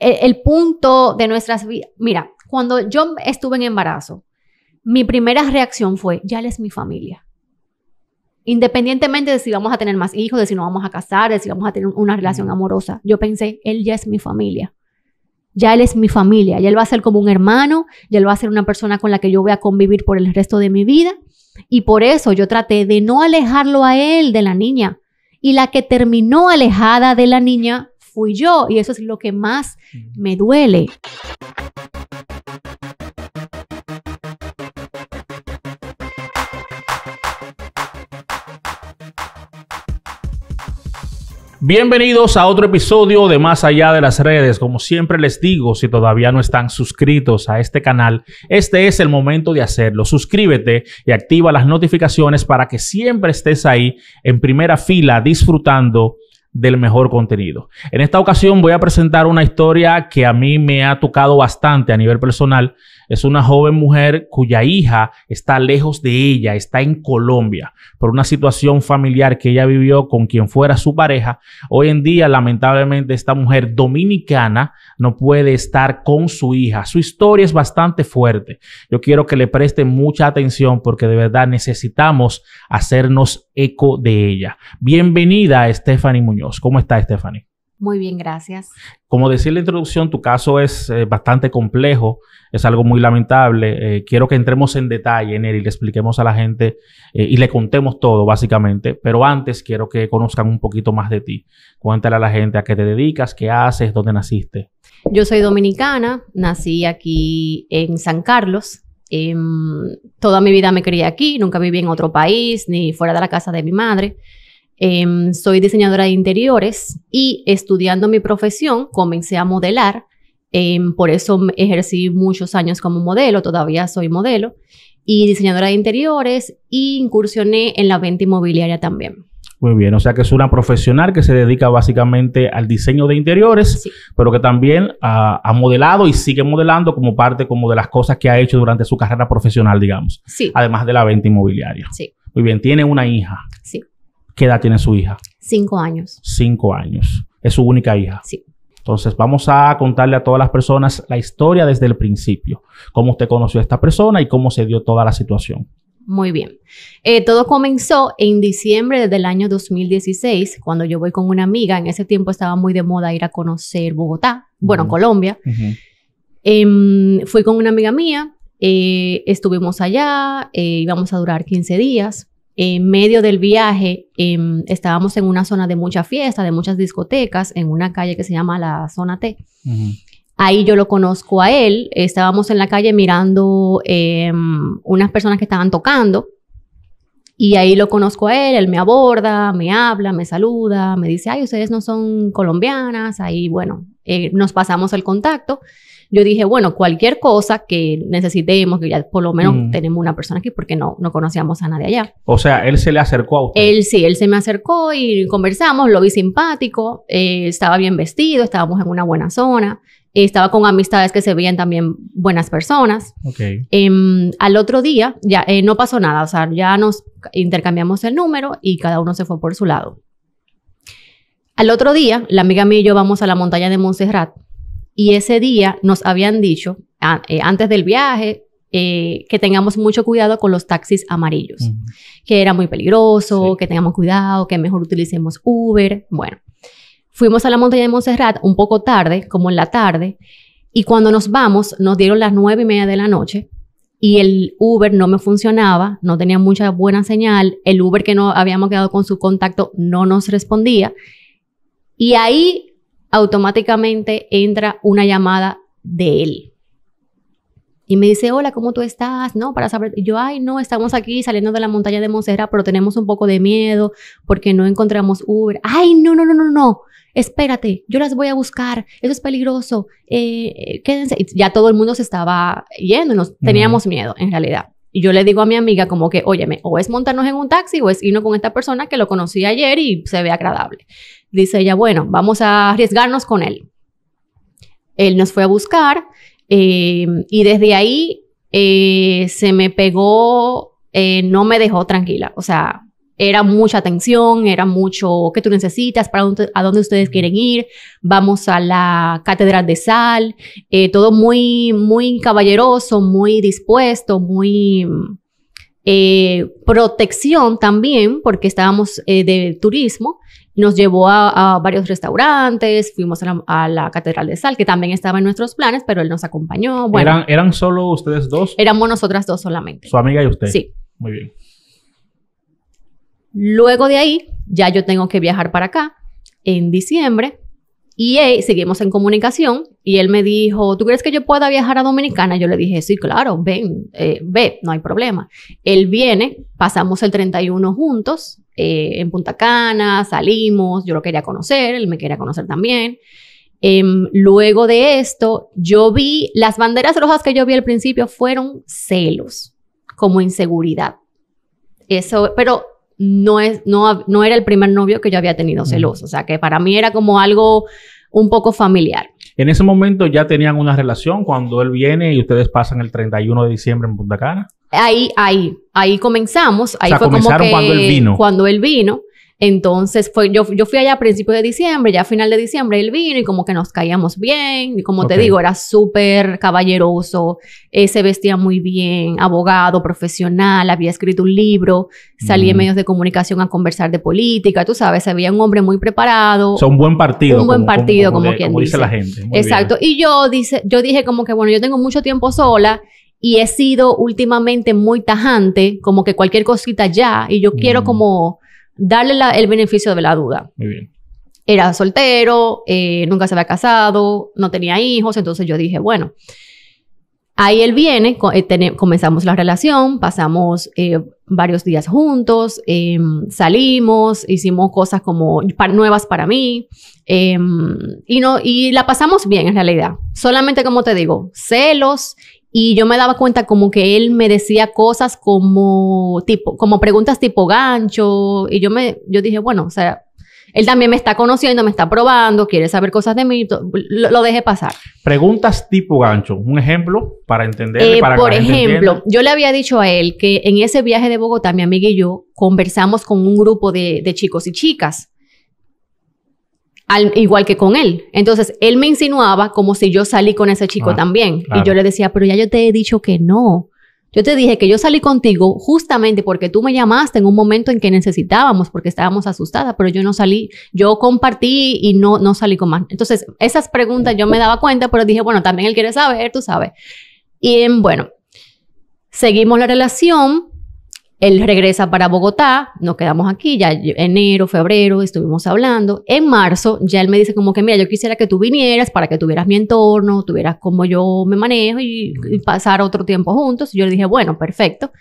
El, el punto de nuestras vidas. Mira, cuando yo estuve en embarazo, mi primera reacción fue: ya él es mi familia. Independientemente de si vamos a tener más hijos, de si nos vamos a casar, de si vamos a tener una relación amorosa, yo pensé: él ya es mi familia ya él es mi familia, ya él va a ser como un hermano, ya él va a ser una persona con la que yo voy a convivir por el resto de mi vida. Y por eso yo traté de no alejarlo a él de la niña, y la que terminó alejada de la niña fui yo y eso es lo que más me duele. Bienvenidos a otro episodio de Más allá de las redes. Como siempre les digo, si todavía no están suscritos a este canal, este es el momento de hacerlo. Suscríbete y activa las notificaciones para que siempre estés ahí en primera fila disfrutando del mejor contenido. En esta ocasión voy a presentar una historia que a mí me ha tocado bastante a nivel personal es una joven mujer cuya hija está lejos de ella, está en Colombia, por una situación familiar que ella vivió con quien fuera su pareja. Hoy en día, lamentablemente, esta mujer dominicana no puede estar con su hija. Su historia es bastante fuerte. Yo quiero que le presten mucha atención porque de verdad necesitamos hacernos eco de ella. Bienvenida, Stephanie Muñoz. ¿Cómo está, Stephanie? Muy bien, gracias. Como decía en la introducción, tu caso es eh, bastante complejo, es algo muy lamentable. Eh, quiero que entremos en detalle en él y le expliquemos a la gente eh, y le contemos todo, básicamente. Pero antes quiero que conozcan un poquito más de ti. Cuéntale a la gente a qué te dedicas, qué haces, dónde naciste. Yo soy dominicana, nací aquí en San Carlos. Em, toda mi vida me crié aquí, nunca viví en otro país ni fuera de la casa de mi madre. Em, soy diseñadora de interiores y estudiando mi profesión comencé a modelar. Em, por eso ejercí muchos años como modelo, todavía soy modelo y diseñadora de interiores e incursioné en la venta inmobiliaria también. Muy bien, o sea que es una profesional que se dedica básicamente al diseño de interiores, pero que también ha, ha, modelado y sigue modelando como parte como de las cosas que ha hecho durante su carrera profesional, digamos. Sí. Además de la venta inmobiliaria. Sí. Muy bien, tiene una hija. Sí. ¿Qué edad tiene su hija? Cinco años. Cinco años. Es su única hija. Sí. Entonces vamos a contarle a todas las personas la historia desde el principio, cómo usted conoció a esta persona y cómo se dio toda la situación. Muy bien. Eh, todo comenzó en diciembre del año 2016, cuando yo voy con una amiga. En ese tiempo estaba muy de moda ir a conocer Bogotá, bueno, Colombia. Em, fui con una amiga mía, eh, estuvimos allá, eh, íbamos a durar 15 días en medio del viaje em, estábamos en una zona de mucha fiesta, de muchas discotecas, en una calle que se llama la Zona T. Ahí yo lo conozco a él, estábamos en la calle mirando em, unas personas que estaban tocando y ahí lo conozco a él, él me aborda, me habla, me saluda, me dice, ay, ustedes no son colombianas, ahí bueno, eh, nos pasamos el contacto yo dije, bueno, cualquier cosa que necesitemos, que ya por lo menos tenemos una persona aquí porque no, no conocíamos a nadie allá. O sea, él se le acercó a usted. Él sí, él se me acercó y conversamos, lo vi simpático, eh, estaba bien vestido, estábamos en una buena zona. Eh, estaba con amistades que se veían también buenas personas. Em, al otro día ya eh, no pasó nada, o sea, ya nos intercambiamos el número y cada uno se fue por su lado. Al otro día, la amiga mía y yo vamos a la montaña de Montserrat y ese día nos habían dicho, eh, antes del viaje, eh, que tengamos mucho cuidado con los taxis amarillos, que era muy peligroso, que tengamos cuidado, que mejor utilicemos Uber. Bueno, fuimos a la montaña de Montserrat un poco tarde, como en la tarde, y cuando nos vamos, nos dieron las nueve y media de la noche y el Uber no me funcionaba, no tenía mucha buena señal, el Uber que no habíamos quedado con su contacto no nos respondía. Y ahí automáticamente entra una llamada de él. Y me dice, hola, ¿cómo tú estás? No, para saber. yo, ay, no, estamos aquí saliendo de la montaña de Monserrat, pero tenemos un poco de miedo porque no encontramos Uber. Ay, no, no, no, no, no. Espérate, yo las voy a buscar. Eso es peligroso. Eh, quédense. ya todo el mundo se estaba yendo. Nos teníamos miedo, en realidad. Y yo le digo a mi amiga como que, óyeme, o es montarnos en un taxi o es irnos con esta persona que lo conocí ayer y se ve agradable. Dice ella, bueno, vamos a arriesgarnos con él. Él nos fue a buscar eh, y desde ahí eh, se me pegó, eh, no me dejó tranquila. O sea, era mucha atención, era mucho ¿qué tú necesitas, para a dónde ustedes quieren ir, vamos a la catedral de sal, todo muy, muy caballeroso, muy dispuesto, muy, eh, protección también, porque estábamos eh, de turismo, nos llevó a, varios restaurantes, fuimos a la, Catedral de Sal, que también estaba en nuestros planes, pero él nos acompañó. ¿Eran, ¿Eran solo ustedes dos? Éramos nosotras dos solamente. ¿Su amiga y usted? Sí. Muy bien. Luego de ahí, ya yo tengo que viajar para acá en diciembre y eh, seguimos en comunicación y él me dijo, ¿tú crees que yo pueda viajar a Dominicana? Yo le dije, sí, claro, ven, eh, ve, no hay problema. Él viene, pasamos el 31 juntos eh, en Punta Cana, salimos, yo lo quería conocer, él me quería conocer también. Em, luego de esto, yo vi, las banderas rojas que yo vi al principio fueron celos, como inseguridad. Eso, pero no, es, no, era el primer novio que yo había tenido celoso, o sea que para mí era como algo un poco familiar. En ese momento ya tenían una relación cuando él viene y ustedes pasan el 31 de diciembre en Punta Cana. Ahí, ahí, ahí comenzamos. Ahí comenzaron cuando él vino. Cuando él vino. Entonces, fue, yo, yo fui allá a principios de diciembre, ya a final de diciembre él vino y como que nos caíamos bien. Y como te digo, era súper caballeroso, eh, se vestía muy bien, abogado, profesional, había escrito un libro, salía en medios de comunicación a conversar de política, tú sabes, había un hombre muy preparado. son un buen partido. Un buen como, partido, como, dice. la gente. Exacto. Y yo, dice, yo dije como que, bueno, yo tengo mucho tiempo sola y he sido últimamente muy tajante, como que cualquier cosita ya, y yo quiero mm. como darle el beneficio de la duda. Era soltero, eh, nunca se había casado, no tenía hijos, entonces yo dije, bueno, ahí él viene, eh, comenzamos la relación, pasamos eh, varios días juntos, em, salimos, hicimos cosas como nuevas para mí em, y, no, y la pasamos bien en realidad. Solamente como te digo, celos y yo me daba cuenta como que él me decía cosas como tipo, como preguntas tipo gancho y yo me, yo dije, bueno, o sea, él también me está conociendo, me está probando, quiere saber cosas de mí, lo, dejé pasar. Preguntas tipo gancho, un ejemplo para entender. Eh, para por ejemplo, yo le había dicho a él que en ese viaje de Bogotá, mi amiga y yo conversamos con un grupo de, de chicos y chicas igual que con él. Entonces, él me insinuaba como si yo salí con ese chico también. Y yo le decía, pero ya yo te he dicho que no. Yo te dije que yo salí contigo justamente porque tú me llamaste en un momento en que necesitábamos, porque estábamos asustadas, pero yo no salí, yo compartí y no, no salí con más. Entonces, esas preguntas yo me daba cuenta, pero dije, bueno, también él quiere saber, tú sabes. Y bueno, seguimos la relación él regresa para Bogotá, nos quedamos aquí, ya enero, febrero, estuvimos hablando. En marzo ya él me dice como que, mira, yo quisiera que tú vinieras para que tuvieras mi entorno, tuvieras cómo yo me manejo y, pasar otro tiempo juntos. yo le dije, bueno, perfecto.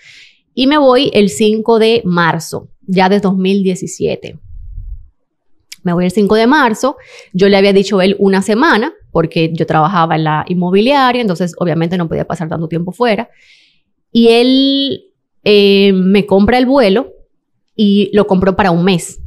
Y me voy el 5 de marzo, ya de 2017. Me voy el 5 de marzo, yo le había dicho a él una semana, porque yo trabajaba en la inmobiliaria, entonces obviamente no podía pasar tanto tiempo fuera. Y él eh, me compra el vuelo y lo compro para un mes.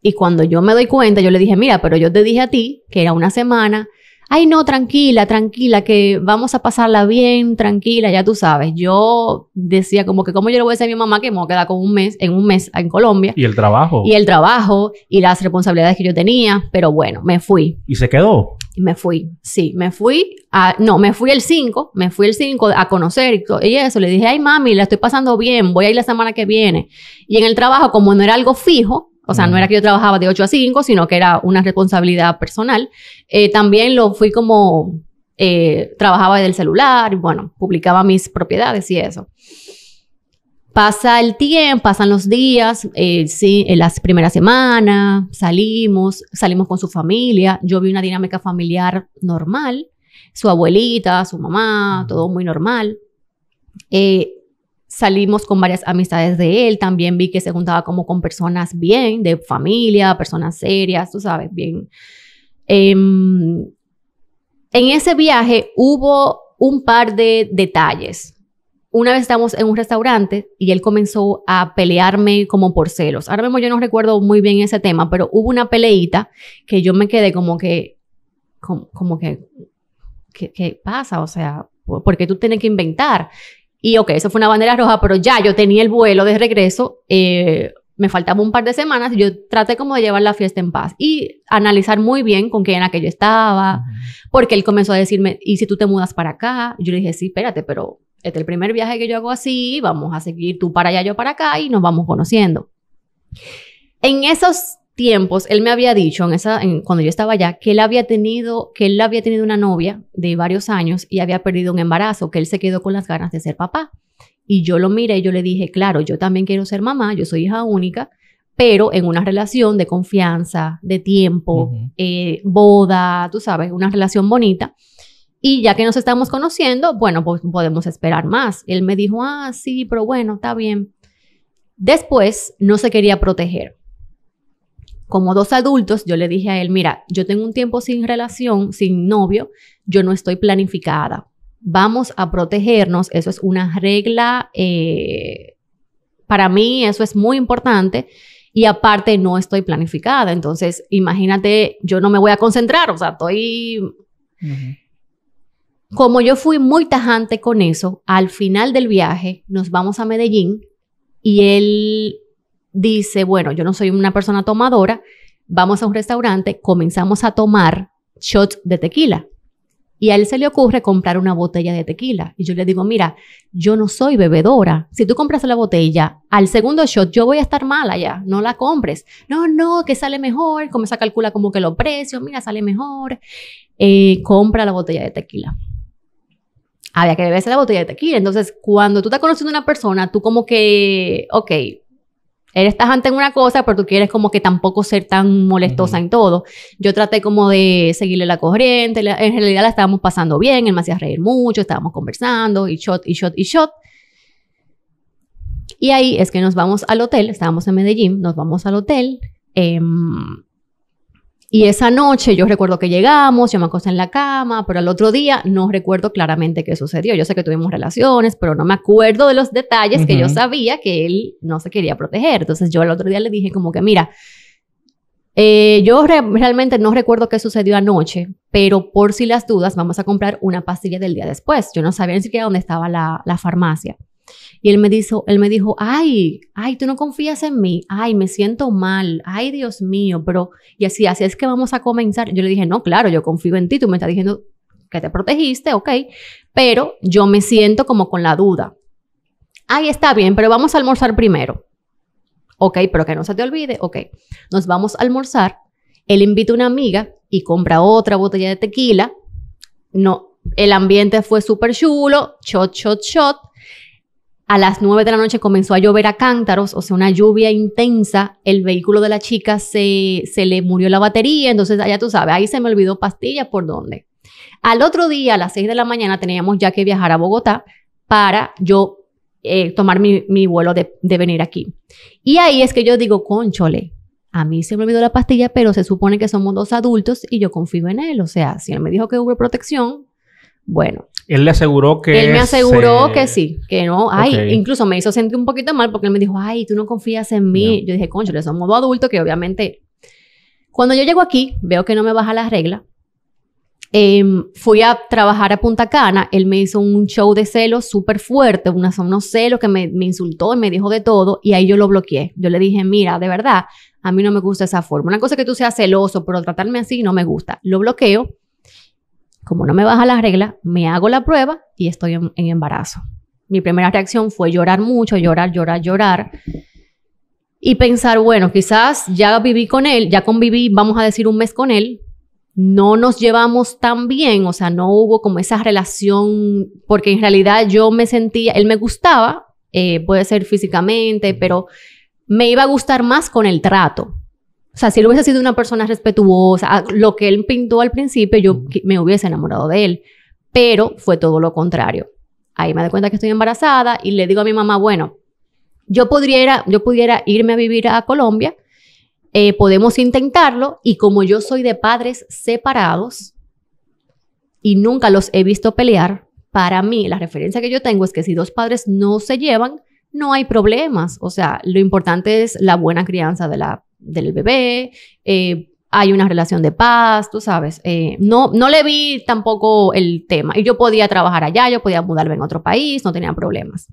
Y cuando yo me doy cuenta, yo le dije, mira, pero yo te dije a ti que era una semana ay no, tranquila, tranquila, que vamos a pasarla bien, tranquila, ya tú sabes. Yo decía como que cómo yo le voy a decir a mi mamá que me voy a quedar con un mes, en un mes en Colombia. Y el trabajo. Y el trabajo y las responsabilidades que yo tenía, pero bueno, me fui. ¿Y se quedó? Me fui, sí, me fui a, no, me fui el 5, me fui el 5 a conocer y, y eso, le dije, ay mami, la estoy pasando bien, voy a ir la semana que viene. Y en el trabajo, como no era algo fijo, o sea, no era que yo trabajaba de 8 a 5, sino que era una responsabilidad personal. Eh, también lo fui como, eh, trabajaba del celular, bueno, publicaba mis propiedades y eso. Pasa el tiempo, pasan los días, eh, sí, en las primeras semanas salimos, salimos con su familia, yo vi una dinámica familiar normal, su abuelita, su mamá, todo muy normal salimos con varias amistades de él, también vi que se juntaba como con personas bien, de familia, personas serias, tú sabes, bien. Em, en ese viaje hubo un par de detalles. Una vez estamos en un restaurante y él comenzó a pelearme como por celos. Ahora mismo yo no recuerdo muy bien ese tema, pero hubo una peleita que yo me quedé como que, como, como que, ¿qué pasa? O sea, porque tú tienes que inventar? Y ok, eso fue una bandera roja, pero ya yo tenía el vuelo de regreso, eh, me faltaba un par de semanas, y yo traté como de llevar la fiesta en paz y analizar muy bien con quién aquello estaba, porque él comenzó a decirme, ¿y si tú te mudas para acá? Yo le dije, sí, espérate, pero este es el primer viaje que yo hago así, vamos a seguir tú para allá, yo para acá y nos vamos conociendo. En esos tiempos, él me había dicho en esa, cuando yo estaba allá que él había tenido que él había tenido una novia de varios años y había perdido un embarazo, que él se quedó con las ganas de ser papá. Y yo lo miré y yo le dije, claro, yo también quiero ser mamá, yo soy hija única, pero en una relación de confianza, de tiempo, eh, boda, tú sabes, una relación bonita. Y ya que nos estamos conociendo, bueno, pues podemos esperar más. Él me dijo, ah, sí, pero bueno, está bien. Después no se quería proteger como dos adultos, yo le dije a él, mira, yo tengo un tiempo sin relación, sin novio, yo no estoy planificada. Vamos a protegernos, eso es una regla, eh, para mí eso es muy importante y aparte no estoy planificada, entonces imagínate, yo no me voy a concentrar, o sea, estoy... Como yo fui muy tajante con eso, al final del viaje nos vamos a Medellín y él dice, bueno, yo no soy una persona tomadora, vamos a un restaurante, comenzamos a tomar shots de tequila. Y a él se le ocurre comprar una botella de tequila. Y yo le digo, mira, yo no soy bebedora. Si tú compras la botella, al segundo shot yo voy a estar mala ya, no la compres. No, no, que sale mejor, comienza a calcular como que los precios, mira, sale mejor. Eh, compra la botella de tequila. Había que beberse la botella de tequila. Entonces, cuando tú estás conociendo a una persona, tú como que, ok, Eres tajante en una cosa, pero tú quieres como que tampoco ser tan molestosa en todo. Yo traté como de seguirle la corriente, en realidad la estábamos pasando bien, él me hacía reír mucho, estábamos conversando y shot, y shot, y shot. Y ahí es que nos vamos al hotel, estábamos en Medellín, nos vamos al hotel. Eh, y esa noche yo recuerdo que llegamos, yo me acosté en la cama, pero al otro día no recuerdo claramente qué sucedió. Yo sé que tuvimos relaciones, pero no me acuerdo de los detalles que yo sabía que él no se quería proteger. Entonces yo al otro día le dije como que, mira, eh, yo realmente no recuerdo qué sucedió anoche, pero por si las dudas vamos a comprar una pastilla del día después. Yo no sabía ni siquiera dónde estaba la farmacia. Y él me dijo, él me dijo, ay, ay, tú no confías en mí, ay, me siento mal, ay, Dios mío, pero, y así, así es que vamos a comenzar. Yo le dije, no, claro, yo confío en ti, tú me estás diciendo que te protegiste, ok, pero yo me siento como con la duda. Ay, está bien, pero vamos a almorzar primero. Ok, pero que no se te olvide, ok, nos vamos a almorzar, él invita a una amiga y compra otra botella de tequila, no, el ambiente fue súper chulo, shot, shot, shot, a las 9 de la noche comenzó a llover a cántaros, o sea, una lluvia intensa. El vehículo de la chica se, se le murió la batería, entonces allá tú sabes, ahí se me olvidó pastilla por dónde. Al otro día, a las 6 de la mañana, teníamos ya que viajar a Bogotá para yo eh, tomar mi, vuelo de, de, venir aquí. Y ahí es que yo digo, conchole, a mí se me olvidó la pastilla, pero se supone que somos dos adultos y yo confío en él. O sea, si él me dijo que hubo protección, bueno. Él le aseguró que... Él me aseguró que sí, que no. Ay, incluso me hizo sentir un poquito mal porque él me dijo, ay, tú no confías en mí. Yo dije, concho, son modo adulto, que obviamente... Cuando yo llego aquí, veo que no me baja la regla, em, fui a trabajar a Punta Cana, él me hizo un show de celos súper fuerte, unos, unos celos que me, me, insultó y me dijo de todo, y ahí yo lo bloqueé. Yo le dije, mira, de verdad, a mí no me gusta esa forma. Una cosa que tú seas celoso, pero tratarme así no me gusta. Lo bloqueo como no me baja la regla, me hago la prueba y estoy en, embarazo. Mi primera reacción fue llorar mucho, llorar, llorar, llorar. Y pensar, bueno, quizás ya viví con él, ya conviví, vamos a decir, un mes con él, no nos llevamos tan bien, o sea, no hubo como esa relación, porque en realidad yo me sentía, él me gustaba, eh, puede ser físicamente, pero me iba a gustar más con el trato. O sea, si él hubiese sido una persona respetuosa, ah, lo que él pintó al principio, yo me hubiese enamorado de él. Pero fue todo lo contrario. Ahí me doy cuenta que estoy embarazada y le digo a mi mamá, bueno, yo pudiera, yo pudiera irme a vivir a Colombia, eh, podemos intentarlo y como yo soy de padres separados y nunca los he visto pelear, para mí la referencia que yo tengo es que si dos padres no se llevan, no hay problemas. O sea, lo importante es la buena crianza de la del bebé, eh, hay una relación de paz, tú sabes. Eh, no, no le vi tampoco el tema. Y yo podía trabajar allá, yo podía mudarme en otro país, no tenía problemas.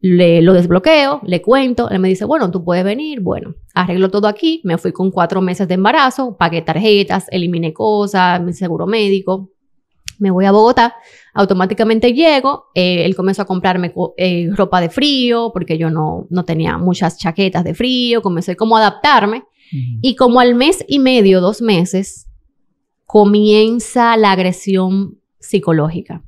Le, lo desbloqueo, le cuento, él me dice, bueno, tú puedes venir, bueno, arreglo todo aquí, me fui con cuatro meses de embarazo, pagué tarjetas, eliminé cosas, mi seguro médico, me voy a Bogotá, automáticamente llego, eh, él comenzó a comprarme eh, ropa de frío, porque yo no, no tenía muchas chaquetas de frío, comencé como a adaptarme. Y como al mes y medio, dos meses, comienza la agresión psicológica.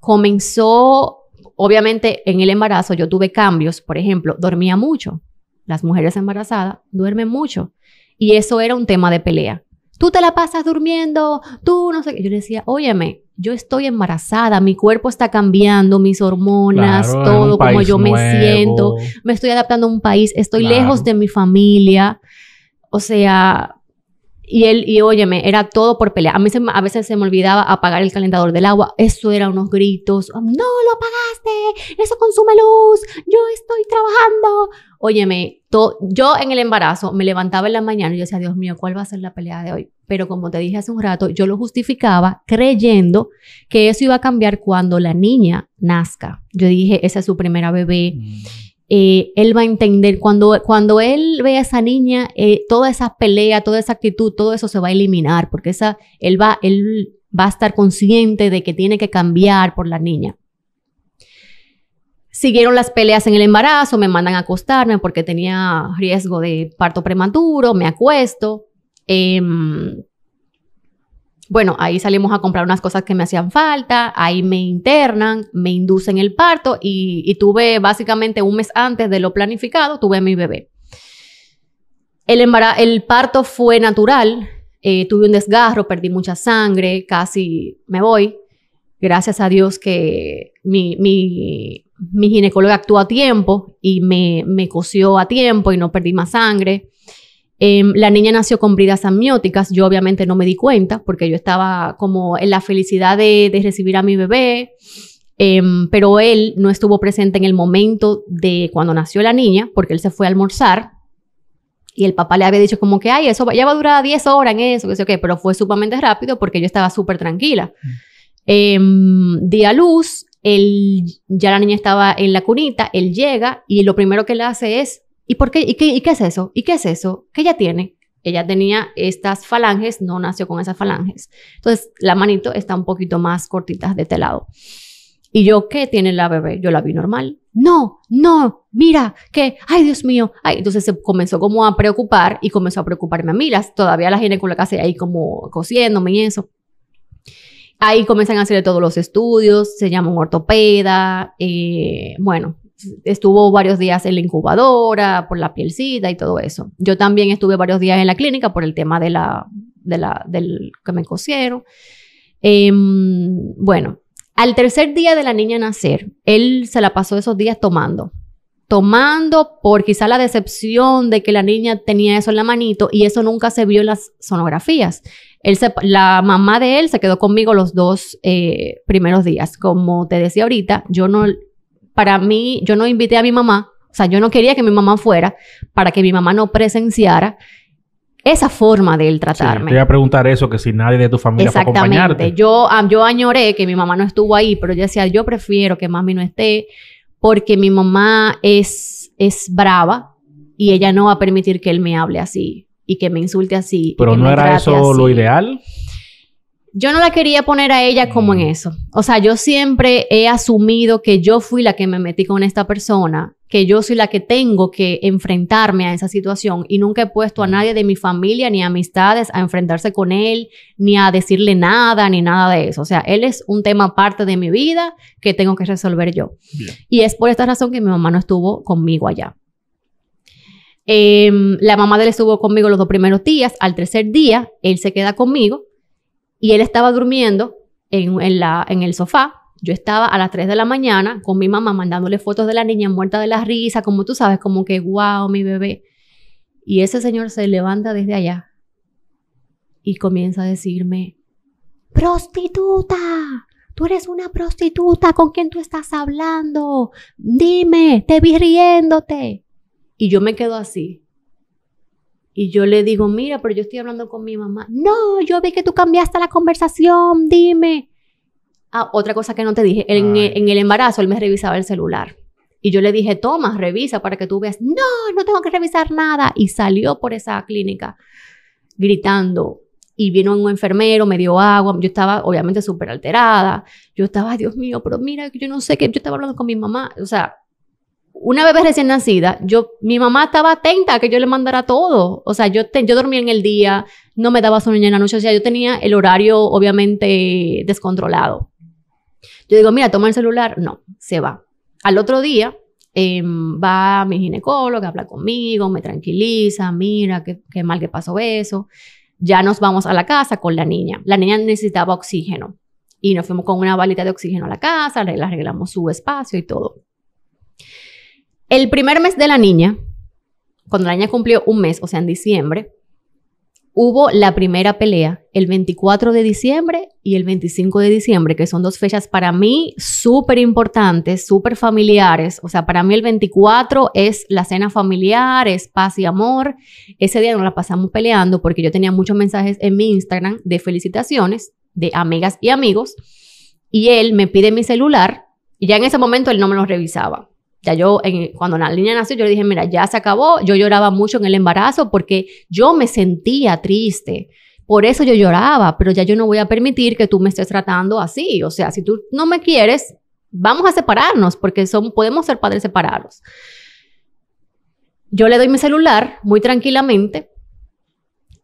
Comenzó, obviamente, en el embarazo yo tuve cambios, por ejemplo, dormía mucho. Las mujeres embarazadas duermen mucho. Y eso era un tema de pelea tú te la pasas durmiendo, tú no sé qué. Yo le decía, óyeme, yo estoy embarazada, mi cuerpo está cambiando, mis hormonas, todo, como yo me siento, me estoy adaptando a un país, estoy lejos de mi familia. O sea, y él, y óyeme, era todo por pelea. A mí a veces se me olvidaba apagar el calentador del agua. Eso era unos gritos. No lo apagaste. Eso consume luz. Yo estoy trabajando. Óyeme, yo en el embarazo me levantaba en la mañana y decía, Dios mío, ¿cuál va a ser la pelea de hoy? Pero como te dije hace un rato, yo lo justificaba creyendo que eso iba a cambiar cuando la niña nazca. Yo dije, esa es su primera bebé. Mm. Eh, él va a entender, cuando, cuando él ve a esa niña, eh, toda esa pelea, toda esa actitud, todo eso se va a eliminar, porque esa, él, va, él va a estar consciente de que tiene que cambiar por la niña. Siguieron las peleas en el embarazo, me mandan a acostarme porque tenía riesgo de parto prematuro, me acuesto. Em, bueno, ahí salimos a comprar unas cosas que me hacían falta, ahí me internan, me inducen el parto y, tuve básicamente un mes antes de lo planificado, tuve a mi bebé. El, el parto fue natural, eh, tuve un desgarro, perdí mucha sangre, casi me voy. Gracias a Dios que mi, mi, mi ginecóloga actuó a tiempo y me, me, cosió a tiempo y no perdí más sangre. Em, la niña nació con bridas amnióticas. Yo obviamente no me di cuenta porque yo estaba como en la felicidad de, recibir a mi bebé. Em, pero él no estuvo presente en el momento de cuando nació la niña porque él se fue a almorzar. Y el papá le había dicho como que, ay, eso ya va a durar 10 horas en eso, que sé qué, pero fue sumamente rápido porque yo estaba súper tranquila. Mm. Em, Día luz, ya la niña estaba en la cunita, él llega y lo primero que le hace es, ¿y por qué? ¿Y qué, y qué es eso? ¿Y qué es eso? ¿Qué ella tiene? Ella tenía estas falanges, no nació con esas falanges. Entonces, la manito está un poquito más cortita de este lado. ¿Y yo qué tiene la bebé? Yo la vi normal. No, no, mira, que, ay Dios mío. Ay, entonces se comenzó como a preocupar y comenzó a preocuparme a mí. Las, todavía la ginecóloga se ahí como cosiéndome y eso. Ahí comienzan a hacer todos los estudios, se llama un ortopeda, eh, bueno, estuvo varios días en la incubadora por la pielcita y todo eso. Yo también estuve varios días en la clínica por el tema de la, de la del que me cosieron. Em, bueno, al tercer día de la niña nacer, él se la pasó esos días tomando. Tomando por quizá la decepción de que la niña tenía eso en la manito y eso nunca se vio en las sonografías la mamá de él se quedó conmigo los dos eh, primeros días. Como te decía ahorita, yo no, para mí, yo no invité a mi mamá, o sea, yo no quería que mi mamá fuera para que mi mamá no presenciara esa forma de él tratarme. te a preguntar eso, que si nadie de tu familia fue Yo, ah, yo añoré que mi mamá no estuvo ahí, pero yo decía, yo prefiero que mami no esté porque mi mamá es, es brava y ella no va a permitir que él me hable así y que me insulte así. Pero no era eso lo ideal. Yo no la quería poner a ella como en mm. eso. O sea, yo siempre he asumido que yo fui la que me metí con esta persona, que yo soy la que tengo que enfrentarme a esa situación y nunca he puesto a mm. nadie de mi familia ni amistades a enfrentarse con él, ni a decirle nada, ni nada de eso. O sea, él es un tema parte de mi vida que tengo que resolver yo. Y es por esta razón que mi mamá no estuvo conmigo allá. Em, la mamá de él estuvo conmigo los dos primeros días. Al tercer día, él se queda conmigo y él estaba durmiendo en, en el sofá. Yo estaba a las 3 de la mañana con mi mamá mandándole fotos de la niña muerta de la risa, como tú sabes, como que, wow, mi bebé. Y ese señor se levanta desde allá y comienza a decirme, prostituta, tú eres una prostituta, ¿con quién tú estás hablando? Dime, te vi riéndote. Y yo me quedo así. Y yo le digo, mira, pero yo estoy hablando con mi mamá. No, yo vi que tú cambiaste la conversación, dime. Ah, otra cosa que no te dije, en, el embarazo él me revisaba el celular. Y yo le dije, toma, revisa para que tú veas. No, no tengo que revisar nada. Y salió por esa clínica gritando. Y vino un enfermero, me dio agua. Yo estaba obviamente súper alterada. Yo estaba, Dios mío, pero mira, yo no sé qué. Yo estaba hablando con mi mamá. O sea, una bebé recién nacida, yo, mi mamá estaba atenta a que yo le mandara todo. O sea, yo, dormía en el día, no me daba sueño en la noche, o sea, yo tenía el horario obviamente descontrolado. Yo digo, mira, toma el celular. No, se va. Al otro día em, va mi ginecólogo habla conmigo, me tranquiliza, mira qué, mal que pasó eso. Ya nos vamos a la casa con la niña. La niña necesitaba oxígeno y nos fuimos con una balita de oxígeno a la casa, le arreglamos su espacio y todo. El primer mes de la niña, cuando la niña cumplió un mes, o sea, en diciembre, hubo la primera pelea el 24 de diciembre y el 25 de diciembre, que son dos fechas para mí súper importantes, súper familiares. O sea, para mí el 24 es la cena familiar, es paz y amor. Ese día nos la pasamos peleando porque yo tenía muchos mensajes en mi Instagram de felicitaciones de amigas y amigos y él me pide mi celular y ya en ese momento él no me lo revisaba. Ya yo, en, cuando la línea nació, yo le dije, mira, ya se acabó. Yo lloraba mucho en el embarazo porque yo me sentía triste. Por eso yo lloraba, pero ya yo no voy a permitir que tú me estés tratando así. O sea, si tú no me quieres, vamos a separarnos porque son, podemos ser padres separados. Yo le doy mi celular muy tranquilamente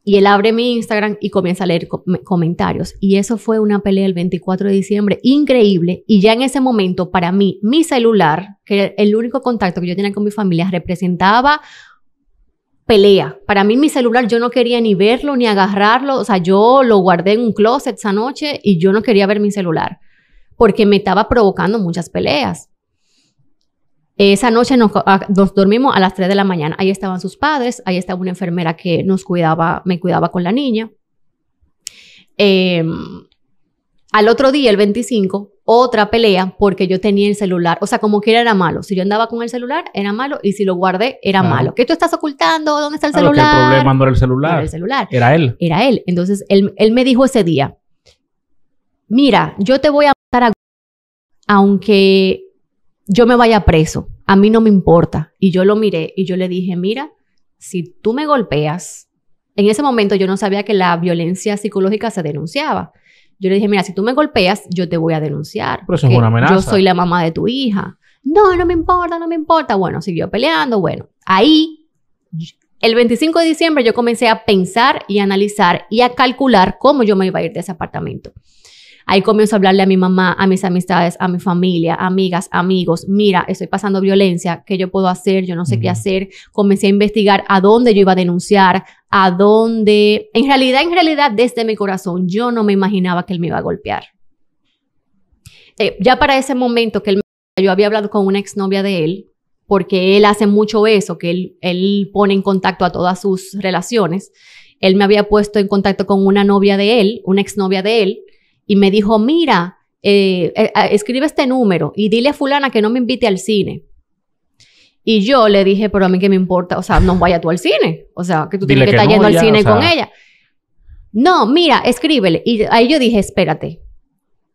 y él abre mi Instagram y comienza a leer comentarios. Y eso fue una pelea el 24 de diciembre, increíble. Y ya en ese momento, para mí, mi celular, que era el único contacto que yo tenía con mi familia, representaba pelea. Para mí mi celular yo no quería ni verlo ni agarrarlo, o sea, yo lo guardé en un closet esa noche y yo no quería ver mi celular porque me estaba provocando muchas peleas. Esa noche ah, nos, dormimos a las 3 de la mañana. Ahí estaban sus padres, ahí estaba una enfermera que nos cuidaba, me cuidaba con la niña. Em, al otro día, el 25, otra pelea porque yo tenía el celular. O sea, como que era malo. Si yo andaba con el celular, era malo. Y si lo guardé, era malo. ¿Qué tú estás ocultando? ¿Dónde está el celular? el problema no era el celular. era el celular. Era él. Era él. Entonces, él, él me dijo ese día, mira, yo te voy a matar a... Aunque yo me vaya preso, a mí no me importa. Y yo lo miré y yo le dije, mira, si tú me golpeas, en ese momento yo no sabía que la violencia psicológica se denunciaba. Yo le dije, mira, si tú me golpeas, yo te voy a denunciar. Pero es una amenaza. Yo soy la mamá de tu hija. No, no me importa, no me importa. Bueno, siguió peleando. Bueno, ahí, el 25 de diciembre, yo comencé a pensar y analizar y a calcular cómo yo me iba a ir de ese apartamento. Ahí comienzo a hablarle a mi mamá, a mis amistades, a mi familia, amigas, amigos, mira, estoy pasando violencia, ¿qué yo puedo hacer? Yo no sé qué hacer. Comencé a investigar a dónde yo iba a denunciar, a dónde... En realidad, en realidad, desde mi corazón, yo no me imaginaba que él me iba a golpear. Eh, ya para ese momento que él yo había hablado con una exnovia de él, porque él hace mucho eso, que él, él pone en contacto a todas sus relaciones. Él me había puesto en contacto con una novia de él, una exnovia de él, y me dijo, mira, eh, eh, ah, escribe este número y dile a fulana que no me invite al cine. Y yo le dije, pero a mí qué me importa, o sea, no vaya tú al cine, o sea, que tú tienes que, estar yendo al cine con ella. No, mira, escríbele. Y ahí yo dije, espérate,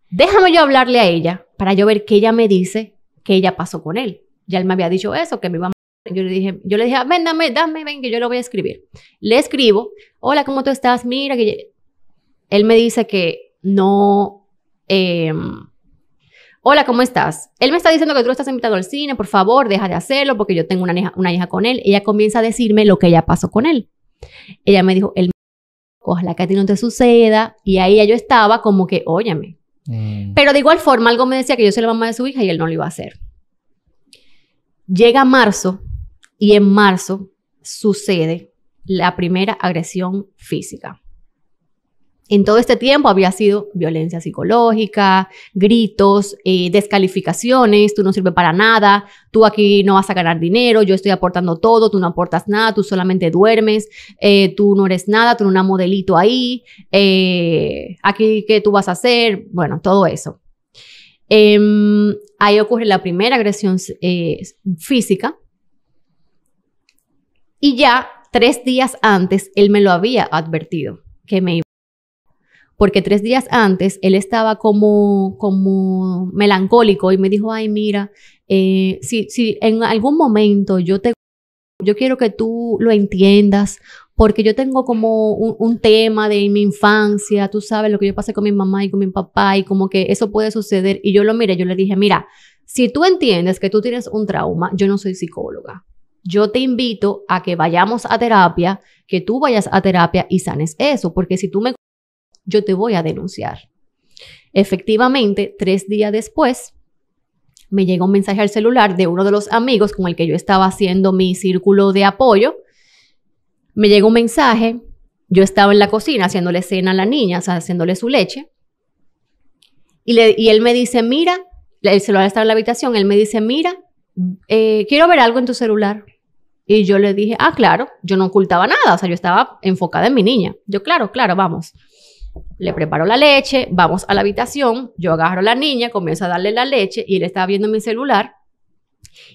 déjame yo hablarle a ella para yo ver qué ella me dice que ella pasó con él. Ya él me había dicho eso, que me iba a... Yo le dije, yo le dije, ah, ven, dame, dame, ven, que yo lo voy a escribir. Le escribo, hola, ¿cómo tú estás? Mira, que... Él me dice que no... Em, hola, ¿cómo estás? Él me está diciendo que tú lo estás invitando al cine, por favor, deja de hacerlo porque yo tengo una hija, con él. Ella comienza a decirme lo que ya pasó con él. Ella me dijo, ojalá que a ti no te suceda. Y ahí yo estaba como que, óyame mm. Pero de igual forma, algo me decía que yo soy la mamá de su hija y él no lo iba a hacer. Llega marzo y en marzo sucede la primera agresión física en todo este tiempo había sido violencia psicológica, gritos, eh, descalificaciones, tú no sirves para nada, tú aquí no vas a ganar dinero, yo estoy aportando todo, tú no aportas nada, tú solamente duermes, eh, tú no eres nada, tú no una modelito ahí, eh, aquí qué tú vas a hacer, bueno, todo eso. Em, ahí ocurre la primera agresión física y ya tres días antes él me lo había advertido que me iba porque tres días antes él estaba como, como melancólico y me dijo, ay, mira, eh, si, en algún momento yo te... Yo quiero que tú lo entiendas porque yo tengo como un, un, tema de mi infancia, tú sabes lo que yo pasé con mi mamá y con mi papá y como que eso puede suceder. Y yo lo miré, yo le dije, mira, si tú entiendes que tú tienes un trauma, yo no soy psicóloga. Yo te invito a que vayamos a terapia, que tú vayas a terapia y sanes eso, porque si tú me yo te voy a denunciar. Efectivamente, tres días después, me llega un mensaje al celular de uno de los amigos con el que yo estaba haciendo mi círculo de apoyo. Me llega un mensaje, yo estaba en la cocina haciéndole cena a la niña, o sea, haciéndole su leche. Y, le, él me dice, mira, el celular estaba en la habitación, él me dice, mira, eh, quiero ver algo en tu celular. Y yo le dije, ah, claro, yo no ocultaba nada, o sea, yo estaba enfocada en mi niña. Yo, claro, claro, vamos. Le preparo la leche, vamos a la habitación, yo agarro a la niña, comienzo a darle la leche y él estaba viendo mi celular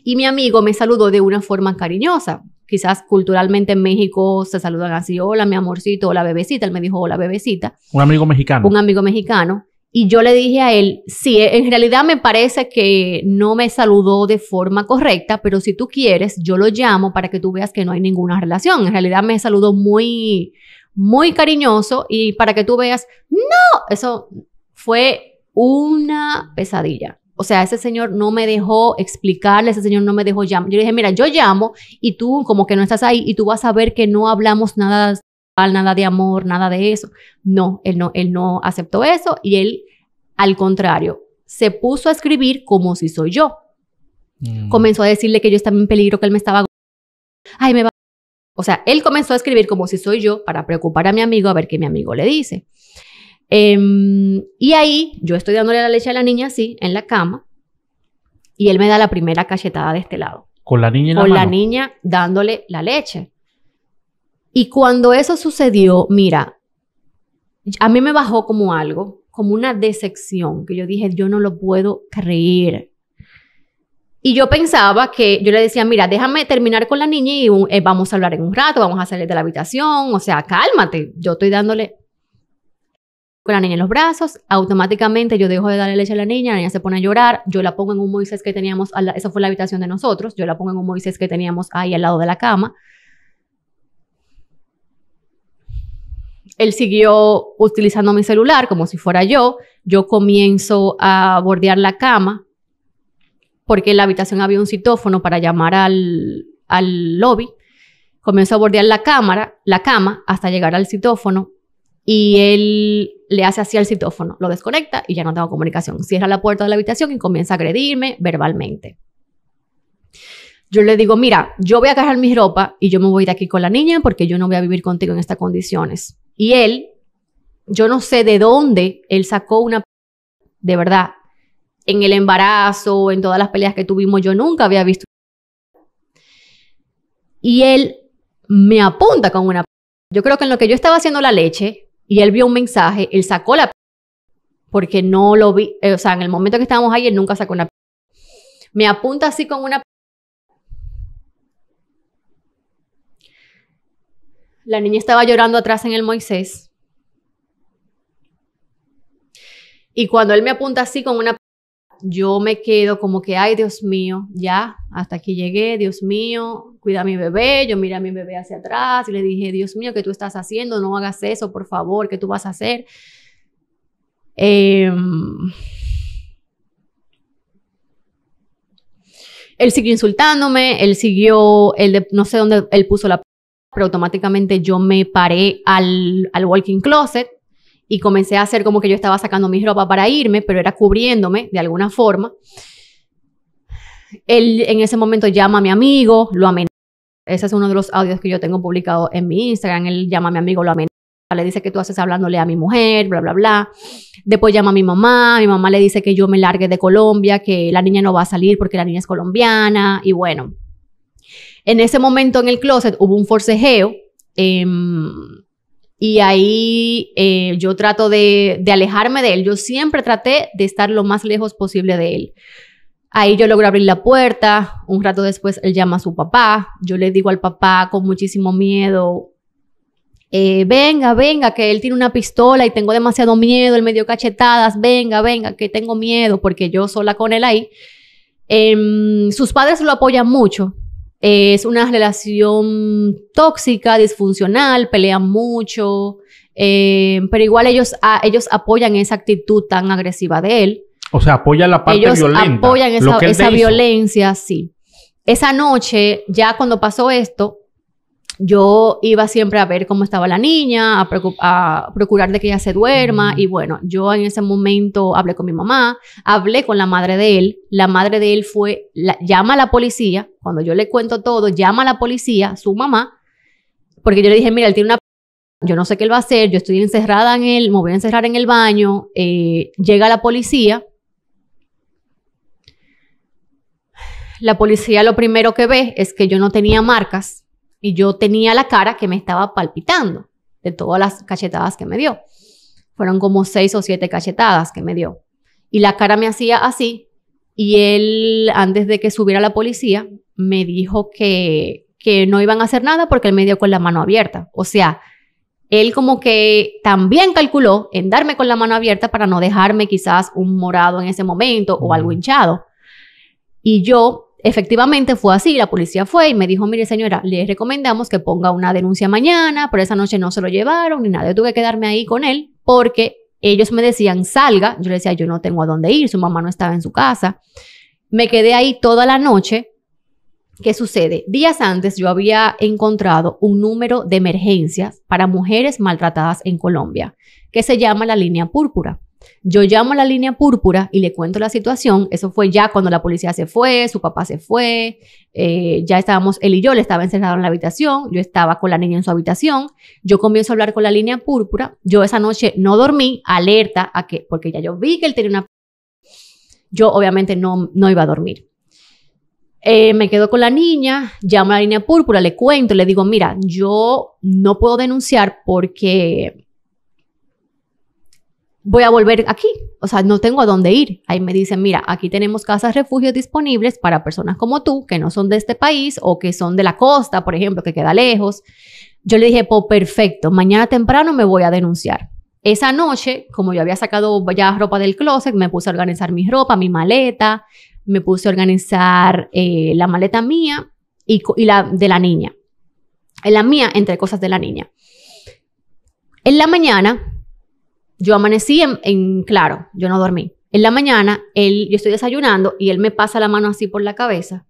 y mi amigo me saludó de una forma cariñosa. Quizás culturalmente en México se saludan así, hola mi amorcito, hola bebecita. Él me dijo, hola bebecita. Un amigo mexicano. Un amigo mexicano. Y yo le dije a él, sí, en realidad me parece que no me saludó de forma correcta, pero si tú quieres, yo lo llamo para que tú veas que no hay ninguna relación. En realidad me saludó muy, muy cariñoso y para que tú veas, no, eso fue una pesadilla. O sea, ese señor no me dejó explicarle, ese señor no me dejó llamar. Yo le dije, mira, yo llamo y tú como que no estás ahí y tú vas a ver que no hablamos nada, nada de amor, nada de eso. No, él no, él no aceptó eso y él, al contrario, se puso a escribir como si soy yo. Mm. Comenzó a decirle que yo estaba en peligro, que él me estaba... Ay, me o sea, él comenzó a escribir como si soy yo para preocupar a mi amigo a ver qué mi amigo le dice. Em, y ahí yo estoy dándole la leche a la niña así, en la cama, y él me da la primera cachetada de este lado. Con la niña en la Con la niña dándole la leche. Y cuando eso sucedió, mira, a mí me bajó como algo, como una decepción, que yo dije, yo no lo puedo creer. Y yo pensaba que yo le decía, mira, déjame terminar con la niña y eh, vamos a hablar en un rato, vamos a salir de la habitación, o sea, cálmate, yo estoy dándole con la niña en los brazos, automáticamente yo dejo de darle leche a la niña, la niña se pone a llorar, yo la pongo en un Moisés que teníamos, esa fue la habitación de nosotros, yo la pongo en un Moisés que teníamos ahí al lado de la cama. Él siguió utilizando mi celular como si fuera yo, yo comienzo a bordear la cama, porque en la habitación había un citófono para llamar al, al lobby. Comienza a bordear la cámara, la cama, hasta llegar al citófono y él le hace así al citófono, lo desconecta y ya no tengo comunicación. Cierra la puerta de la habitación y comienza a agredirme verbalmente. Yo le digo, mira, yo voy a agarrar mi ropa y yo me voy de aquí con la niña porque yo no voy a vivir contigo en estas condiciones. Y él, yo no sé de dónde él sacó una, de verdad, en el embarazo, en todas las peleas que tuvimos, yo nunca había visto. Y él me apunta con una... Yo creo que en lo que yo estaba haciendo la leche y él vio un mensaje, él sacó la... Porque no lo vi, eh, o sea, en el momento que estábamos ahí, él nunca sacó una... Me apunta así con una... La niña estaba llorando atrás en el Moisés. Y cuando él me apunta así con una yo me quedo como que, ay, Dios mío, ya, hasta aquí llegué, Dios mío, cuida a mi bebé, yo miré a mi bebé hacia atrás y le dije, Dios mío, ¿qué tú estás haciendo? No hagas eso, por favor, ¿qué tú vas a hacer? Em, él siguió insultándome, él siguió, no sé dónde él puso la pero automáticamente yo me paré al, al walking closet y comencé a hacer como que yo estaba sacando mi ropa para irme, pero era cubriéndome de alguna forma. Él en ese momento llama a mi amigo, lo amenaza. Ese es uno de los audios que yo tengo publicado en mi Instagram. Él llama a mi amigo, lo amenaza, le dice que tú haces hablándole a mi mujer, bla, bla, bla. Después llama a mi mamá, mi mamá le dice que yo me largue de Colombia, que la niña no va a salir porque la niña es colombiana y bueno. En ese momento en el closet hubo un forcejeo. Em, y ahí eh, yo trato de, alejarme de él. Yo siempre traté de estar lo más lejos posible de él. Ahí yo logro abrir la puerta. Un rato después él llama a su papá. Yo le digo al papá con muchísimo miedo, eh, venga, venga, que él tiene una pistola y tengo demasiado miedo. Él me dio cachetadas, venga, venga, que tengo miedo porque yo sola con él ahí. Em, sus padres lo apoyan mucho, es una relación tóxica, disfuncional, pelean mucho, eh, pero igual ellos, ellos apoyan esa actitud tan agresiva de él. O sea, apoya la parte ellos Apoyan esa violencia, sí. Esa noche, ya cuando pasó esto, yo iba siempre a ver cómo estaba la niña, a, a procurar de que ella se duerma y bueno, yo en ese momento hablé con mi mamá, hablé con la madre de él, la madre de él fue, llama a la policía, cuando yo le cuento todo, llama a la policía, su mamá, porque yo le dije, mira, él tiene una... Yo no sé qué él va a hacer, yo estoy encerrada en él, me voy a encerrar en el baño, eh, llega la policía. La policía lo primero que ve es que yo no tenía marcas y yo tenía la cara que me estaba palpitando de todas las cachetadas que me dio. Fueron como seis o siete cachetadas que me dio. Y la cara me hacía así. Y él, antes de que subiera la policía, me dijo que, que no iban a hacer nada porque él me dio con la mano abierta. O sea, él como que también calculó en darme con la mano abierta para no dejarme quizás un morado en ese momento o algo hinchado. Y yo Efectivamente fue así, la policía fue y me dijo, mire señora, le recomendamos que ponga una denuncia mañana, pero esa noche no se lo llevaron ni nada, yo tuve que quedarme ahí con él porque ellos me decían, salga, yo le decía, yo no tengo a dónde ir, su mamá no estaba en su casa. Me quedé ahí toda la noche. ¿Qué sucede? Días antes yo había encontrado un número de emergencias para mujeres maltratadas en Colombia, que se llama la línea púrpura. Yo llamo a la línea púrpura y le cuento la situación. Eso fue ya cuando la policía se fue, su papá se fue, eh, ya estábamos, él y yo, le estaba encerrado en la habitación, yo estaba con la niña en su habitación. Yo comienzo a hablar con la línea púrpura. Yo esa noche no dormí, alerta a que, porque ya yo vi que él tenía una... Yo obviamente no, no iba a dormir. Eh, me quedo con la niña, llamo a la línea púrpura, le cuento, le digo, mira, yo no puedo denunciar porque voy a volver aquí. O sea, no tengo a dónde ir. Ahí me dicen, mira, aquí tenemos casas refugios disponibles para personas como tú, que no son de este país o que son de la costa, por ejemplo, que queda lejos. Yo le dije, pues perfecto, mañana temprano me voy a denunciar. Esa noche, como yo había sacado ya ropa del closet, me puse a organizar mi ropa, mi maleta, me puse a organizar eh, la maleta mía y, y la de la niña. En eh, la mía, entre cosas de la niña. En la mañana yo amanecí en, claro, yo no dormí. En la mañana, él, yo estoy desayunando y él me pasa la mano así por la cabeza,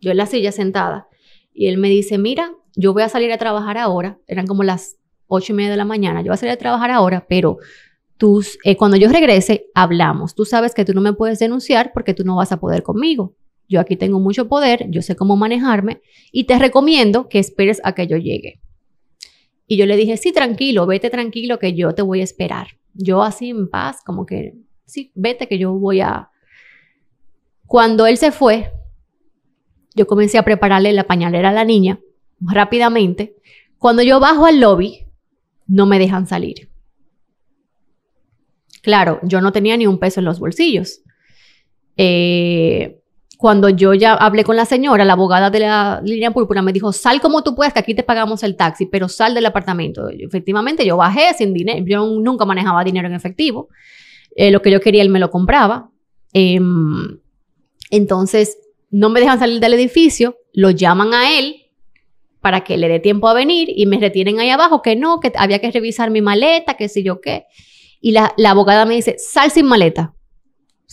yo en la silla sentada, y él me dice, mira, yo voy a salir a trabajar ahora, eran como las ocho y media de la mañana, yo voy a salir a trabajar ahora, pero eh, cuando yo regrese, hablamos. Tú sabes que tú no me puedes denunciar porque tú no vas a poder conmigo. Yo aquí tengo mucho poder, yo sé cómo manejarme y te recomiendo que esperes a que yo llegue. Y yo le dije, sí, tranquilo, vete tranquilo que yo te voy a esperar. Yo así en paz, como que, sí, vete que yo voy a... Cuando él se fue, yo comencé a prepararle la pañalera a la niña rápidamente. Cuando yo bajo al lobby, no me dejan salir. Claro, yo no tenía ni un peso en los bolsillos. Eh, cuando yo ya hablé con la señora, la abogada de la línea púrpura me dijo, sal como tú puedas, que aquí te pagamos el taxi, pero sal del apartamento. Efectivamente, yo bajé sin dinero, yo nunca manejaba dinero en efectivo. Eh, lo que yo quería, él me lo compraba. Em, entonces, no me dejan salir del edificio, lo llaman a él para que le dé tiempo a venir y me retienen ahí abajo, que no, que había que revisar mi maleta, que sé yo qué. Y la abogada me dice, sal sin maleta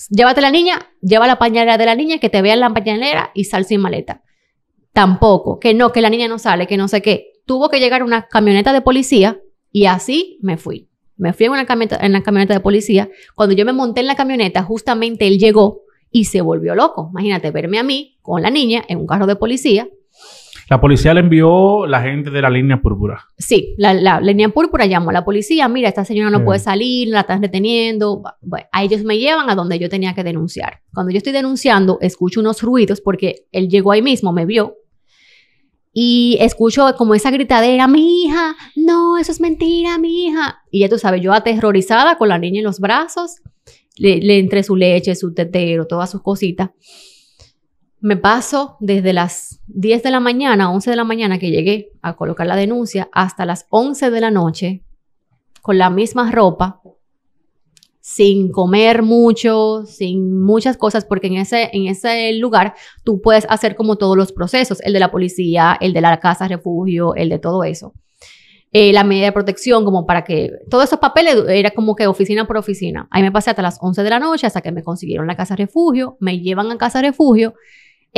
llévate la niña, lleva la pañalera de la niña, que te vean la pañalera y sal sin maleta. Tampoco, que no, que la niña no sale, que no sé qué. Tuvo que llegar una camioneta de policía y así me fui. Me fui en una en la camioneta de policía. Cuando yo me monté en la camioneta, justamente él llegó y se volvió loco. Imagínate verme a mí con la niña en un carro de policía la policía le envió la gente de la línea púrpura. Sí, la, línea púrpura llamó a la policía, mira, esta señora no puede salir, la están deteniendo. a ellos me llevan a donde yo tenía que denunciar. Cuando yo estoy denunciando, escucho unos ruidos porque él llegó ahí mismo, me vio. Y escucho como esa gritadera, mi hija, no, eso es mentira, mi hija. Y ya tú sabes, yo aterrorizada con la niña en los brazos, le, le entre su leche, su tetero, todas sus cositas. Me paso desde las 10 de la mañana, 11 de la mañana que llegué a colocar la denuncia, hasta las 11 de la noche con la misma ropa, sin comer mucho, sin muchas cosas, porque en ese, en ese lugar tú puedes hacer como todos los procesos, el de la policía, el de la casa refugio, el de todo eso. Eh, la medida de protección, como para que todos esos papeles era como que oficina por oficina. Ahí me pasé hasta las 11 de la noche, hasta que me consiguieron la casa refugio, me llevan a casa refugio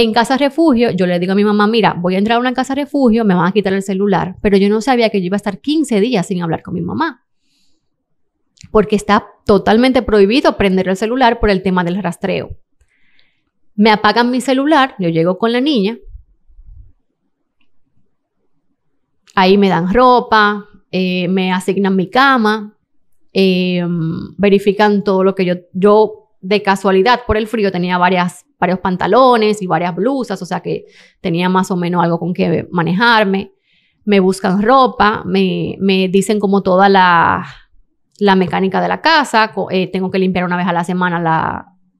en casa refugio, yo le digo a mi mamá, mira, voy a entrar a una casa refugio, me van a quitar el celular, pero yo no sabía que yo iba a estar 15 días sin hablar con mi mamá, porque está totalmente prohibido prender el celular por el tema del rastreo. Me apagan mi celular, yo llego con la niña, ahí me dan ropa, eh, me asignan mi cama, eh, verifican todo lo que yo, yo de casualidad por el frío tenía varias, varios pantalones y varias blusas, o sea que tenía más o menos algo con que manejarme. Me buscan ropa, me, me dicen como toda la, la mecánica de la casa, eh, tengo que limpiar una vez a la semana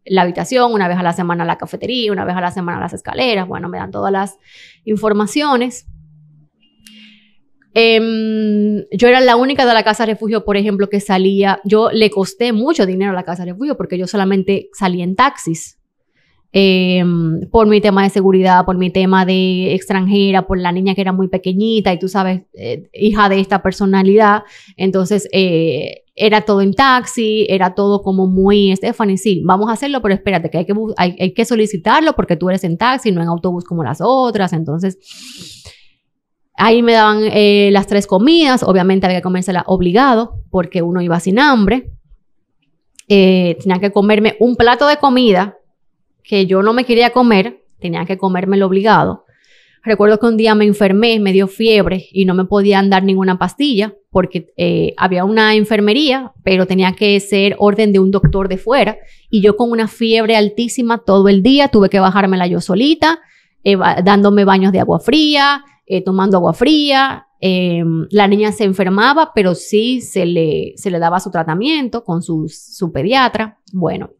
la habitación, una vez a la semana la cafetería, una vez a la semana las escaleras, bueno, me dan todas las informaciones. Em, yo era la única de la casa refugio, por ejemplo, que salía. Yo le costé mucho dinero a la casa refugio porque yo solamente salía en taxis. Em, por mi tema de seguridad, por mi tema de extranjera, por la niña que era muy pequeñita y tú sabes, eh, hija de esta personalidad. Entonces, eh, era todo en taxi, era todo como muy, Stephanie, sí, vamos a hacerlo, pero espérate, que hay que, hay que solicitarlo porque tú eres en taxi, no en autobús como las otras. Entonces Ahí me daban eh, las tres comidas, obviamente había que comérselas obligado porque uno iba sin hambre. Eh, tenía que comerme un plato de comida que yo no me quería comer, tenía que comerme lo obligado. Recuerdo que un día me enfermé, me dio fiebre y no me podían dar ninguna pastilla porque eh, había una enfermería, pero tenía que ser orden de un doctor de fuera. Y yo con una fiebre altísima todo el día, tuve que bajármela yo solita, dándome baños de agua fría, eh, tomando agua fría. Em, la niña se enfermaba, pero sí se le, se le daba su tratamiento con su, pediatra. Bueno.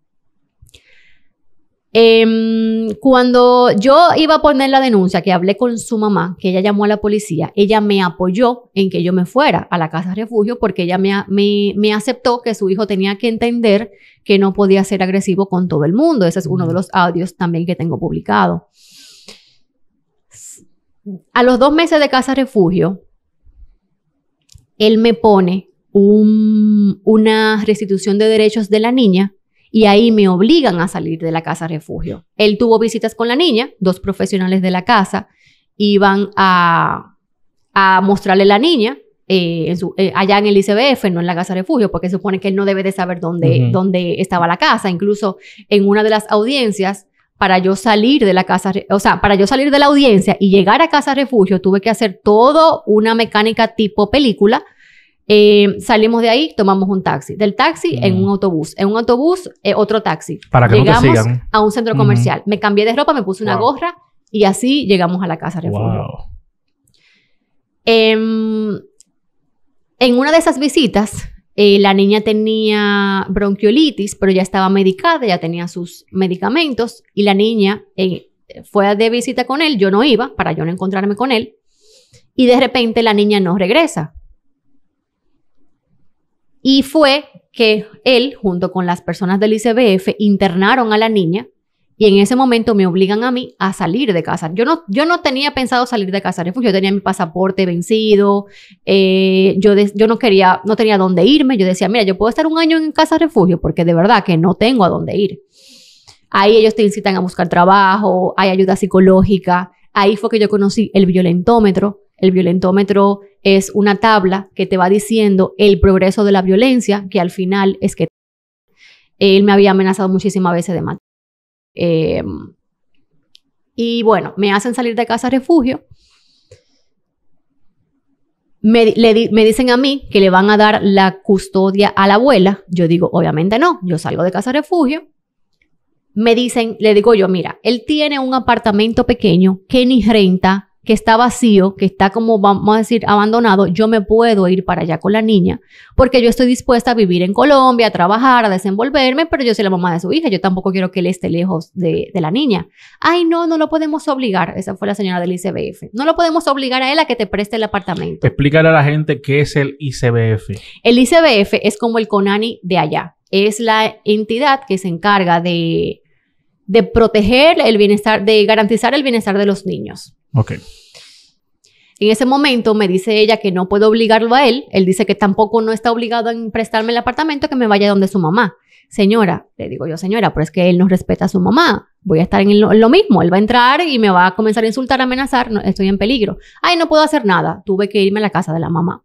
Em, cuando yo iba a poner la denuncia, que hablé con su mamá, que ella llamó a la policía, ella me apoyó en que yo me fuera a la casa de refugio porque ella me aceptó que su hijo tenía que entender que no podía ser agresivo con todo el mundo. Ese es uno de los audios también que tengo publicado. A los dos meses de casa refugio, él me pone una restitución de derechos de la niña y ahí me obligan a salir de la casa refugio. Él tuvo visitas con la niña, dos profesionales de la casa iban a, mostrarle la niña eh, eh, allá en el ICBF, no en la casa refugio, porque supone que él no debe de saber dónde, dónde estaba la casa. Incluso en una de las audiencias, para yo salir de la casa, o sea, para yo salir de la audiencia y llegar a casa refugio, tuve que hacer todo una mecánica tipo película. Eh, salimos de ahí, tomamos un taxi. Del taxi, en mm. un autobús. En un autobús, eh, otro taxi. Para que llegamos sigan. a un centro comercial. Me cambié de ropa, me puse una gorra y así llegamos a la casa refugio. Wow. Em, en una de esas visitas, eh, la niña tenía bronquiolitis, pero ya estaba medicada, ya tenía sus medicamentos y la niña eh, fue de visita con él, yo no iba para yo no encontrarme con él y de repente la niña no regresa. Y fue que él, junto con las personas del ICBF, internaron a la niña y en ese momento me obligan a mí a salir de casa. Yo no, yo no tenía pensado salir de casa refugio. Yo tenía mi pasaporte vencido. Eh, yo, yo no quería, no tenía dónde irme. Yo decía, mira, yo puedo estar un año en casa refugio porque de verdad que no tengo a dónde ir. Ahí ellos te incitan a buscar trabajo, hay ayuda psicológica. Ahí fue que yo conocí el violentómetro. El violentómetro es una tabla que te va diciendo el progreso de la violencia, que al final es que eh, él me había amenazado muchísimas veces de matar Em, y bueno, me hacen salir de casa refugio. Me, me, dicen a mí que le van a dar la custodia a la abuela. Yo digo, obviamente no, yo salgo de casa refugio. Me dicen, le digo yo, mira, él tiene un apartamento pequeño que ni renta, que está vacío, que está como, vamos a decir, abandonado, yo me puedo ir para allá con la niña, porque yo estoy dispuesta a vivir en Colombia, a trabajar, a desenvolverme, pero yo soy la mamá de su hija, yo tampoco quiero que él esté lejos de, la niña. Ay, no, no lo podemos obligar, esa fue la señora del ICBF, no lo podemos obligar a él a que te preste el apartamento. Explícale a la gente qué es el ICBF. El ICBF es como el CONANI de allá, es la entidad que se encarga de de proteger el bienestar, de garantizar el bienestar de los niños. Ok. En ese momento me dice ella que no puedo obligarlo a él. Él dice que tampoco no está obligado a prestarme el apartamento, que me vaya donde su mamá. Señora, le digo yo, señora, pero es que él no respeta a su mamá. Voy a estar en lo, mismo. Él va a entrar y me va a comenzar a insultar, a amenazar. estoy en peligro. Ay, no puedo hacer nada. Tuve que irme a la casa de la mamá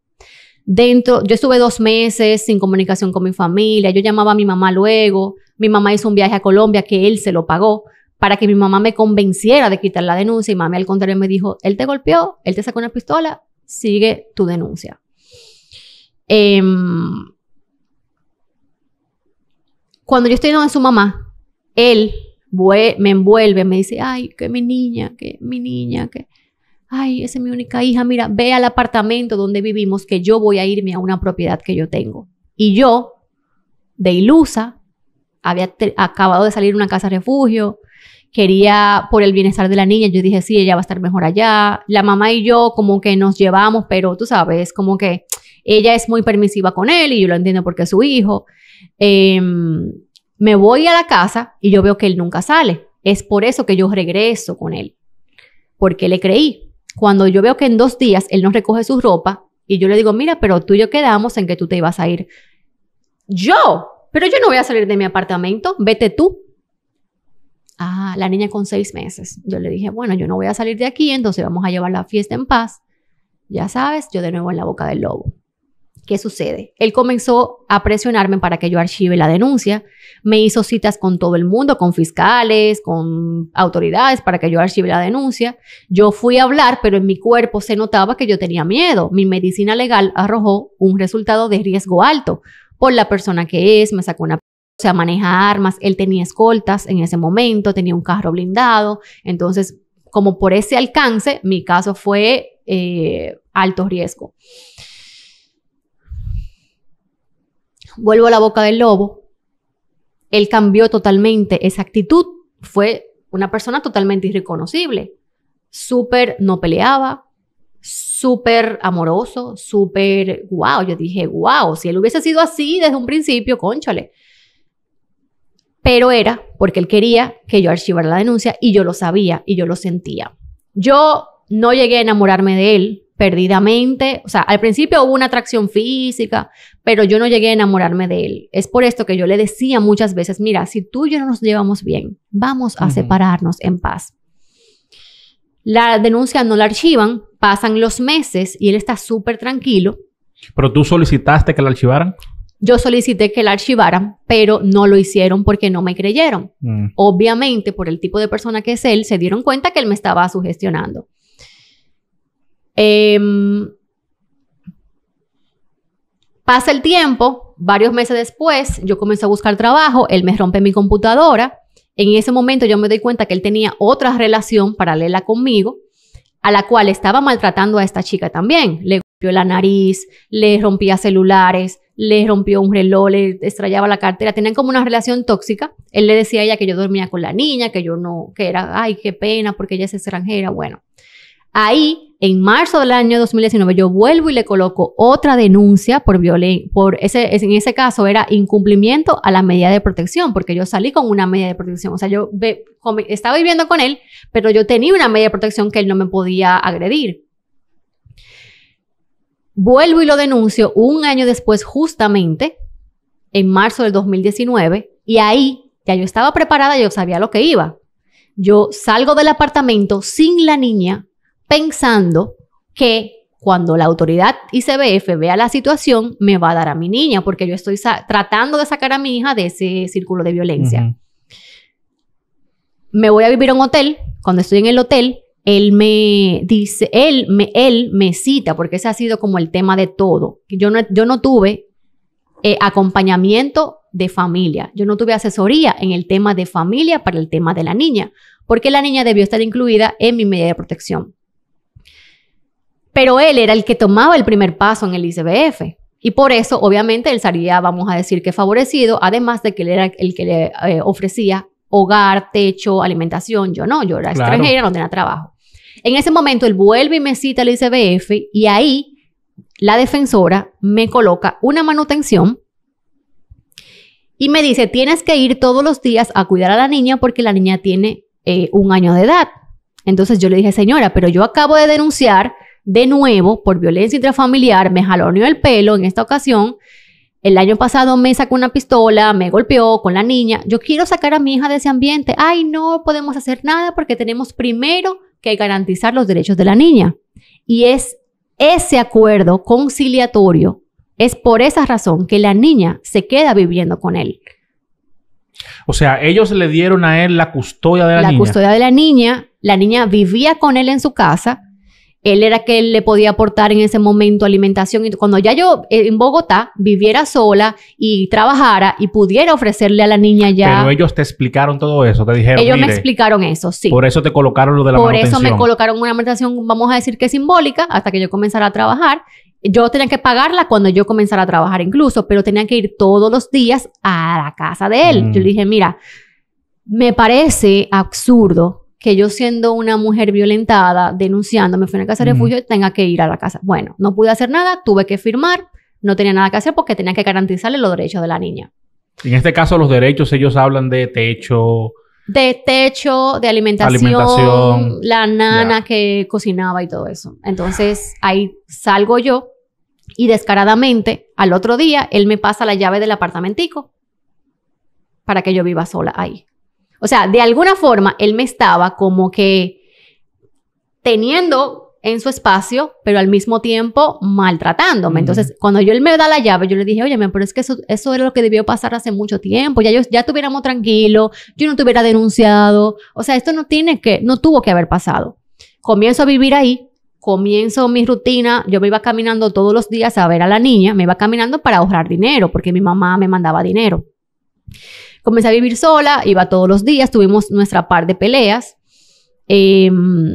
dentro, yo estuve dos meses sin comunicación con mi familia, yo llamaba a mi mamá luego, mi mamá hizo un viaje a Colombia que él se lo pagó para que mi mamá me convenciera de quitar la denuncia y mami al contrario me dijo, él te golpeó, él te sacó una pistola, sigue tu denuncia. Em, cuando yo estoy en su mamá, él me envuelve, me dice, ay, que mi niña, que mi niña, que ay, esa es mi única hija, mira, ve al apartamento donde vivimos que yo voy a irme a una propiedad que yo tengo. Y yo, de ilusa, había acabado de salir una casa refugio, quería por el bienestar de la niña, yo dije, sí, ella va a estar mejor allá. La mamá y yo como que nos llevamos, pero tú sabes, como que ella es muy permisiva con él y yo lo entiendo porque es su hijo. Em, me voy a la casa y yo veo que él nunca sale. Es por eso que yo regreso con él, porque le creí cuando yo veo que en dos días él no recoge su ropa y yo le digo, mira, pero tú y yo quedamos en que tú te ibas a ir. Yo, pero yo no voy a salir de mi apartamento, vete tú. Ah, la niña con seis meses. Yo le dije, bueno, yo no voy a salir de aquí, entonces vamos a llevar la fiesta en paz. Ya sabes, yo de nuevo en la boca del lobo. ¿Qué sucede? Él comenzó a presionarme para que yo archive la denuncia. Me hizo citas con todo el mundo, con fiscales, con autoridades, para que yo archive la denuncia. Yo fui a hablar, pero en mi cuerpo se notaba que yo tenía miedo. Mi medicina legal arrojó un resultado de riesgo alto por la persona que es, me sacó una... O sea, maneja armas, él tenía escoltas en ese momento, tenía un carro blindado. Entonces, como por ese alcance, mi caso fue eh, alto riesgo. Vuelvo a la boca del lobo. Él cambió totalmente esa actitud. Fue una persona totalmente irreconocible. Súper no peleaba, súper amoroso, súper wow. Yo dije, wow, si él hubiese sido así desde un principio, conchale. Pero era porque él quería que yo archivara la denuncia y yo lo sabía y yo lo sentía. Yo no llegué a enamorarme de él, perdidamente. O sea, al principio hubo una atracción física, pero yo no llegué a enamorarme de él. Es por esto que yo le decía muchas veces, mira, si tú y yo no nos llevamos bien, vamos a separarnos en paz. La denuncia no la archivan, pasan los meses y él está súper tranquilo. ¿Pero tú solicitaste que la archivaran? Yo solicité que la archivaran, pero no lo hicieron porque no me creyeron. Mm. Obviamente, por el tipo de persona que es él, se dieron cuenta que él me estaba sugestionando. Em, pasa el tiempo, varios meses después, yo comencé a buscar trabajo, él me rompe mi computadora. En ese momento yo me doy cuenta que él tenía otra relación paralela conmigo, a la cual estaba maltratando a esta chica también. Le rompió la nariz, le rompía celulares, le rompió un reloj, le estrellaba la cartera, tenían como una relación tóxica. Él le decía a ella que yo dormía con la niña, que yo no, que era, ay, qué pena porque ella es extranjera. Bueno, ahí en marzo del año 2019 yo vuelvo y le coloco otra denuncia por violencia, por ese, en ese caso era incumplimiento a la medida de protección, porque yo salí con una medida de protección, o sea, yo estaba viviendo con él, pero yo tenía una medida de protección que él no me podía agredir. Vuelvo y lo denuncio un año después justamente, en marzo del 2019, y ahí ya yo estaba preparada, yo sabía lo que iba. Yo salgo del apartamento sin la niña, pensando que cuando la autoridad ICBF vea la situación, me va a dar a mi niña, porque yo estoy tratando de sacar a mi hija de ese círculo de violencia. Me voy a vivir a un hotel. Cuando estoy en el hotel, él me dice, él me, cita, porque ese ha sido como el tema de todo. Yo no, yo no tuve eh, acompañamiento de familia. Yo no tuve asesoría en el tema de familia para el tema de la niña, porque la niña debió estar incluida en mi medida de protección. Pero él era el que tomaba el primer paso en el ICBF. Y por eso, obviamente, él salía, vamos a decir que favorecido, además de que él era el que le eh, ofrecía hogar, techo, alimentación. Yo no, yo era extranjera, no tenía trabajo. En ese momento, él vuelve y me cita al ICBF y ahí la defensora me coloca una manutención y me dice, tienes que ir todos los días a cuidar a la niña porque la niña tiene eh, un año de edad. Entonces yo le dije, señora, pero yo acabo de denunciar de nuevo por violencia intrafamiliar, me jaloneó el pelo en esta ocasión. El año pasado me sacó una pistola, me golpeó con la niña. Yo quiero sacar a mi hija de ese ambiente. Ay, no podemos hacer nada porque tenemos primero que garantizar los derechos de la niña. Y es ese acuerdo conciliatorio, es por esa razón que la niña se queda viviendo con él. O sea, ellos le dieron a él la custodia de la, niña. La custodia de la niña, la niña vivía con él en su casa él era que le podía aportar en ese momento alimentación. Y cuando ya yo eh, en Bogotá viviera sola y trabajara y pudiera ofrecerle a la niña ya. Pero ellos te explicaron todo eso, te dijeron. Ellos me explicaron eso, sí. Por eso te colocaron lo de la Por eso me colocaron una manutención, vamos a decir que simbólica, hasta que yo comenzara a trabajar. Yo tenía que pagarla cuando yo comenzara a trabajar incluso, pero tenía que ir todos los días a la casa de él. Yo mm. le dije, mira, me parece absurdo que yo siendo una mujer violentada, denunciándome, fui a una casa de refugio, tenga que ir a la casa. Bueno, no pude hacer nada, tuve que firmar, no tenía nada que hacer porque tenía que garantizarle los derechos de la niña. En este caso, los derechos, ellos hablan de techo. De techo, de alimentación, la nana que cocinaba y todo eso. Entonces, ahí salgo yo y descaradamente, al otro día, él me pasa la llave del apartamentico para que yo viva sola ahí. O sea, de alguna forma él me estaba como que teniendo en su espacio, pero al mismo tiempo maltratándome. Entonces, cuando yo él me da la llave, yo le dije, oye, pero es que eso, era lo que debió pasar hace mucho tiempo, ya, yo, ya estuviéramos tranquilo. yo no te hubiera denunciado, o sea, esto no tiene que, no tuvo que haber pasado. Comienzo a vivir ahí, comienzo mi rutina, yo me iba caminando todos los días a ver a la niña, me iba caminando para ahorrar dinero, porque mi mamá me mandaba dinero. Comencé a vivir sola, iba todos los días, tuvimos nuestra par de peleas. Em,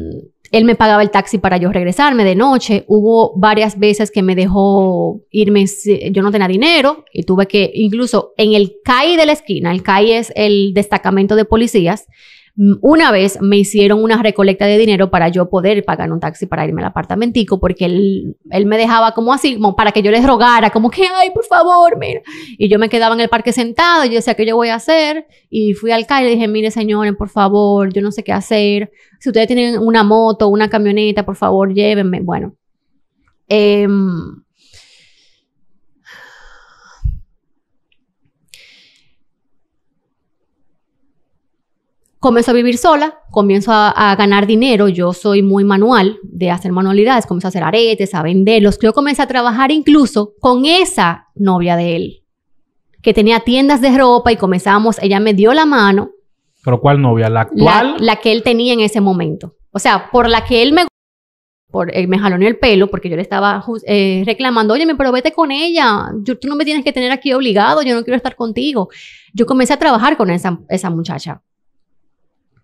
él me pagaba el taxi para yo regresarme de noche. Hubo varias veces que me dejó irme, yo no tenía dinero y tuve que, incluso en el CAI de la esquina, el CAI es el destacamento de policías, una vez me hicieron una recolecta de dinero para yo poder pagar un taxi para irme al apartamentico, porque él, me dejaba como así, como para que yo les rogara, como que, ay, por favor, mira. Y yo me quedaba en el parque sentado, y yo decía, ¿qué yo voy a hacer? Y fui al calle y dije, mire, señores, por favor, yo no sé qué hacer. Si ustedes tienen una moto, una camioneta, por favor, llévenme. Bueno. Em, comienzo a vivir sola, comienzo a, ganar dinero, yo soy muy manual de hacer manualidades, comienzo a hacer aretes, a venderlos, yo comencé a trabajar incluso con esa novia de él, que tenía tiendas de ropa y comenzamos, ella me dio la mano. ¿Pero cuál novia? ¿La actual? La, que él tenía en ese momento. O sea, por la que él me... Por, él eh, me jaloneó el pelo porque yo le estaba eh, reclamando, oye, pero vete con ella, yo, tú no me tienes que tener aquí obligado, yo no quiero estar contigo. Yo comencé a trabajar con esa, esa muchacha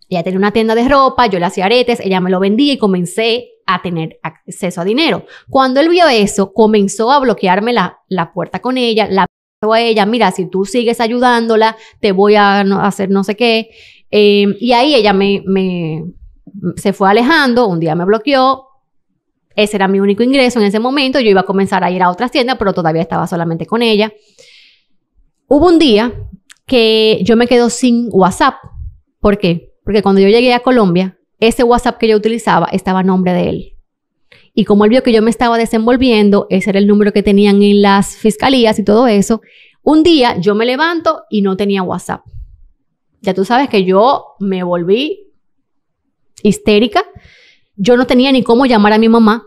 ella tenía una tienda de ropa, yo le hacía aretes, ella me lo vendía y comencé a tener acceso a dinero. Cuando él vio eso, comenzó a bloquearme la, puerta con ella, la a ella, mira, si tú sigues ayudándola, te voy a hacer no sé qué. Em, y ahí ella me, se fue alejando, un día me bloqueó, ese era mi único ingreso en ese momento, yo iba a comenzar a ir a otras tiendas, pero todavía estaba solamente con ella. Hubo un día que yo me quedo sin WhatsApp. ¿Por qué? Porque cuando yo llegué a Colombia, ese WhatsApp que yo utilizaba estaba a nombre de él. Y como él vio que yo me estaba desenvolviendo, ese era el número que tenían en las fiscalías y todo eso, un día yo me levanto y no tenía WhatsApp. Ya tú sabes que yo me volví histérica. Yo no tenía ni cómo llamar a mi mamá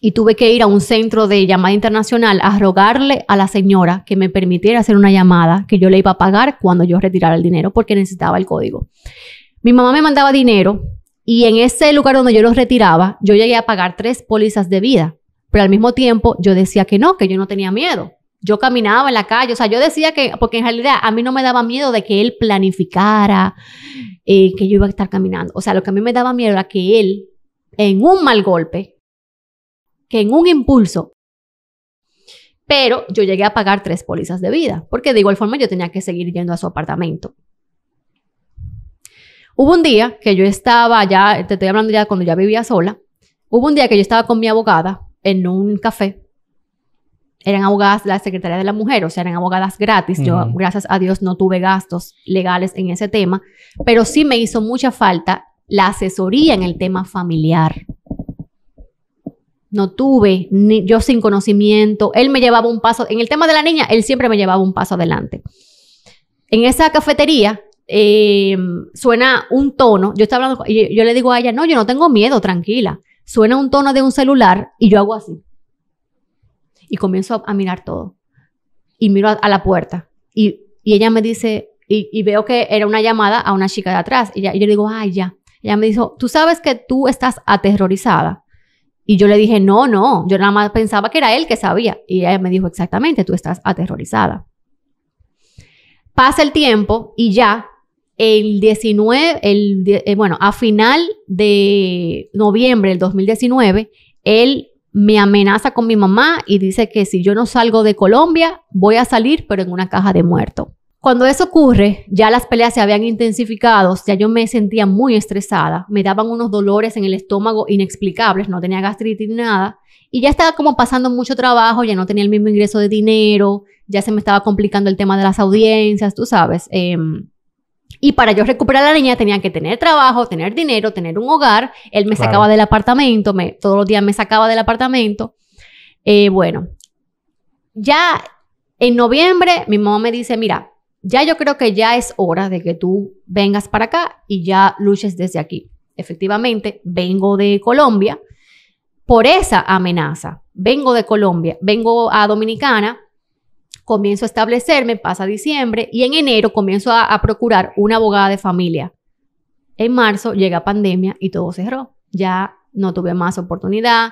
y tuve que ir a un centro de llamada internacional a rogarle a la señora que me permitiera hacer una llamada que yo le iba a pagar cuando yo retirara el dinero porque necesitaba el código. Mi mamá me mandaba dinero y en ese lugar donde yo los retiraba, yo llegué a pagar tres pólizas de vida. Pero al mismo tiempo yo decía que no, que yo no tenía miedo. Yo caminaba en la calle, o sea, yo decía que, porque en realidad a mí no me daba miedo de que él planificara eh, que yo iba a estar caminando. O sea, lo que a mí me daba miedo era que él, en un mal golpe, que en un impulso, pero yo llegué a pagar tres pólizas de vida, porque de igual forma yo tenía que seguir yendo a su apartamento. Hubo un día que yo estaba ya, te estoy hablando ya cuando ya vivía sola, hubo un día que yo estaba con mi abogada en un café. Eran abogadas de la Secretaría de la Mujer, o sea, eran abogadas gratis. Yo, gracias a Dios, no tuve gastos legales en ese tema, pero sí me hizo mucha falta la asesoría en el tema familiar. No tuve, ni, yo sin conocimiento, él me llevaba un paso, en el tema de la niña, él siempre me llevaba un paso adelante. En esa cafetería Em, suena un tono, yo estaba hablando, yo, yo le digo a ella, no, yo no tengo miedo, tranquila, suena un tono de un celular y yo hago así. Y comienzo a, mirar todo. Y miro a, la puerta. Y, y, ella me dice, y, veo que era una llamada a una chica de atrás. Y, ya, y yo le digo, ay, ya. Ella me dijo, tú sabes que tú estás aterrorizada. Y yo le dije, no, no, yo nada más pensaba que era él que sabía. Y ella me dijo, exactamente, tú estás aterrorizada. Pasa el tiempo y ya el 19, el, eh, bueno, a final de noviembre del 2019, él me amenaza con mi mamá y dice que si yo no salgo de Colombia, voy a salir, pero en una caja de muerto. Cuando eso ocurre, ya las peleas se habían intensificado, ya yo me sentía muy estresada, me daban unos dolores en el estómago inexplicables, no tenía gastritis ni nada, y ya estaba como pasando mucho trabajo, ya no tenía el mismo ingreso de dinero, ya se me estaba complicando el tema de las audiencias, tú sabes. Em, y para yo recuperar a la niña tenían que tener trabajo, tener dinero, tener un hogar. Él me sacaba del apartamento, me, todos los días me sacaba del apartamento. Eh, bueno, ya en noviembre mi mamá me dice, mira, ya yo creo que ya es hora de que tú vengas para acá y ya luches desde aquí. Efectivamente, vengo de Colombia por esa amenaza. Vengo de Colombia, vengo a Dominicana comienzo a establecerme, pasa diciembre y en enero comienzo a, procurar una abogada de familia. En marzo llega pandemia y todo cerró. Ya no tuve más oportunidad.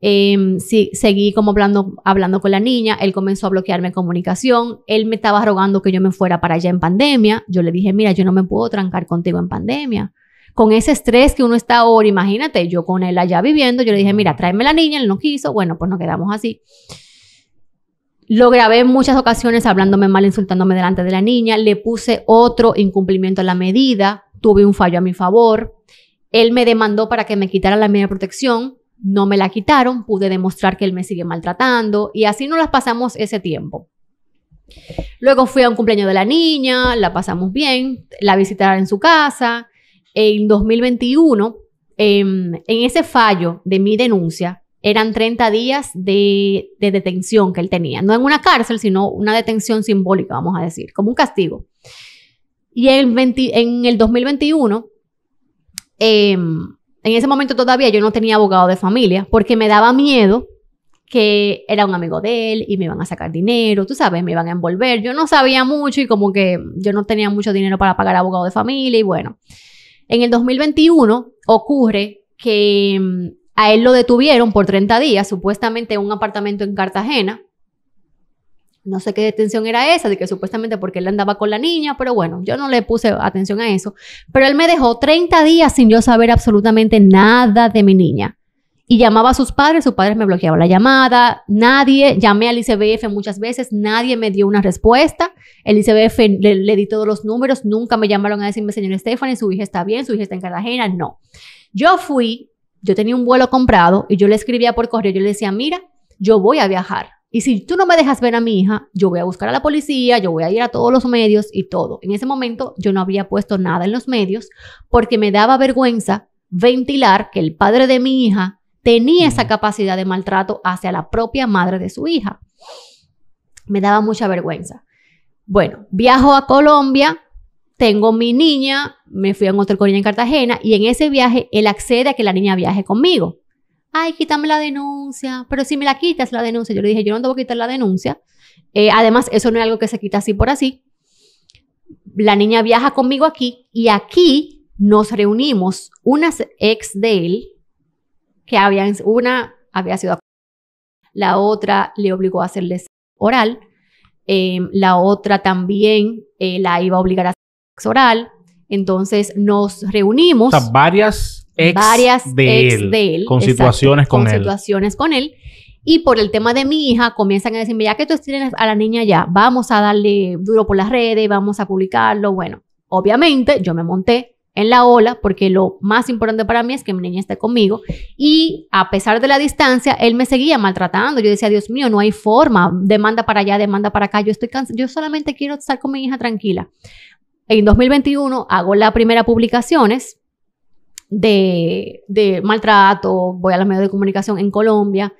Eh, seguí como hablando, hablando con la niña, él comenzó a bloquearme comunicación, él me estaba rogando que yo me fuera para allá en pandemia, yo le dije, mira, yo no me puedo trancar contigo en pandemia. Con ese estrés que uno está ahora, imagínate, yo con él allá viviendo, yo le dije, mira, tráeme la niña, él no quiso, bueno, pues nos quedamos así. Lo grabé en muchas ocasiones hablándome mal, insultándome delante de la niña. Le puse otro incumplimiento a la medida. Tuve un fallo a mi favor. Él me demandó para que me quitara la medida de protección. No me la quitaron. Pude demostrar que él me sigue maltratando. Y así nos las pasamos ese tiempo. Luego fui a un cumpleaños de la niña, la pasamos bien, la visitaron en su casa. En 2021, em, en ese fallo de mi denuncia, eran 30 días de, detención que él tenía. No en una cárcel, sino una detención simbólica, vamos a decir, como un castigo. Y el en el 2021, em, en ese momento todavía yo no tenía abogado de familia porque me daba miedo que era un amigo de él y me iban a sacar dinero, tú sabes, me iban a envolver. Yo no sabía mucho y como que yo no tenía mucho dinero para pagar abogado de familia y bueno. En el 2021 ocurre que em, a él lo detuvieron por 30 días, supuestamente en un apartamento en Cartagena. No sé qué detención era esa, de que supuestamente porque él andaba con la niña, pero bueno, yo no le puse atención a eso. Pero él me dejó 30 días sin yo saber absolutamente nada de mi niña. Y llamaba a sus padres, sus padres me bloqueaban la llamada, nadie, llamé al ICBF muchas veces, nadie me dio una respuesta. El ICBF le, di todos los números, nunca me llamaron a decirme, señor Stephanie, su hija está bien, su hija está en Cartagena, no. Yo fui yo tenía un vuelo comprado y yo le escribía por correo, yo le decía, mira, yo voy a viajar. Y si tú no me dejas ver a mi hija, yo voy a buscar a la policía, yo voy a ir a todos los medios y todo. En ese momento yo no había puesto nada en los medios porque me daba vergüenza ventilar que el padre de mi hija tenía esa capacidad de maltrato hacia la propia madre de su hija. Me daba mucha vergüenza. Bueno, viajo a Colombia, tengo mi niña, me fui a un hotel con ella en Cartagena y en ese viaje él accede a que la niña viaje conmigo. Ay, quítame la denuncia, pero si me la quitas la denuncia, yo le dije, yo no te voy a quitar la denuncia. Eh, además, eso no es algo que se quita así por así. La niña viaja conmigo aquí y aquí nos reunimos unas ex de él, que habían, una había sido la otra le obligó a hacerles oral, eh, la otra también eh, la iba a obligar a oral. Entonces nos reunimos. O sea, varias ex, de, él, Con situaciones con, él. Con situaciones con él. Y por el tema de mi hija, comienzan a decirme, ya que tú tienes a la niña ya, vamos a darle duro por las redes, vamos a publicarlo. Bueno, obviamente yo me monté en la ola porque lo más importante para mí es que mi niña esté conmigo. Y a pesar de la distancia, él me seguía maltratando. Yo decía, Dios mío, no hay forma. Demanda para allá, demanda para acá. Yo, estoy yo solamente quiero estar con mi hija tranquila. En 2021 hago las primeras publicaciones de, maltrato, voy a los medios de comunicación en Colombia.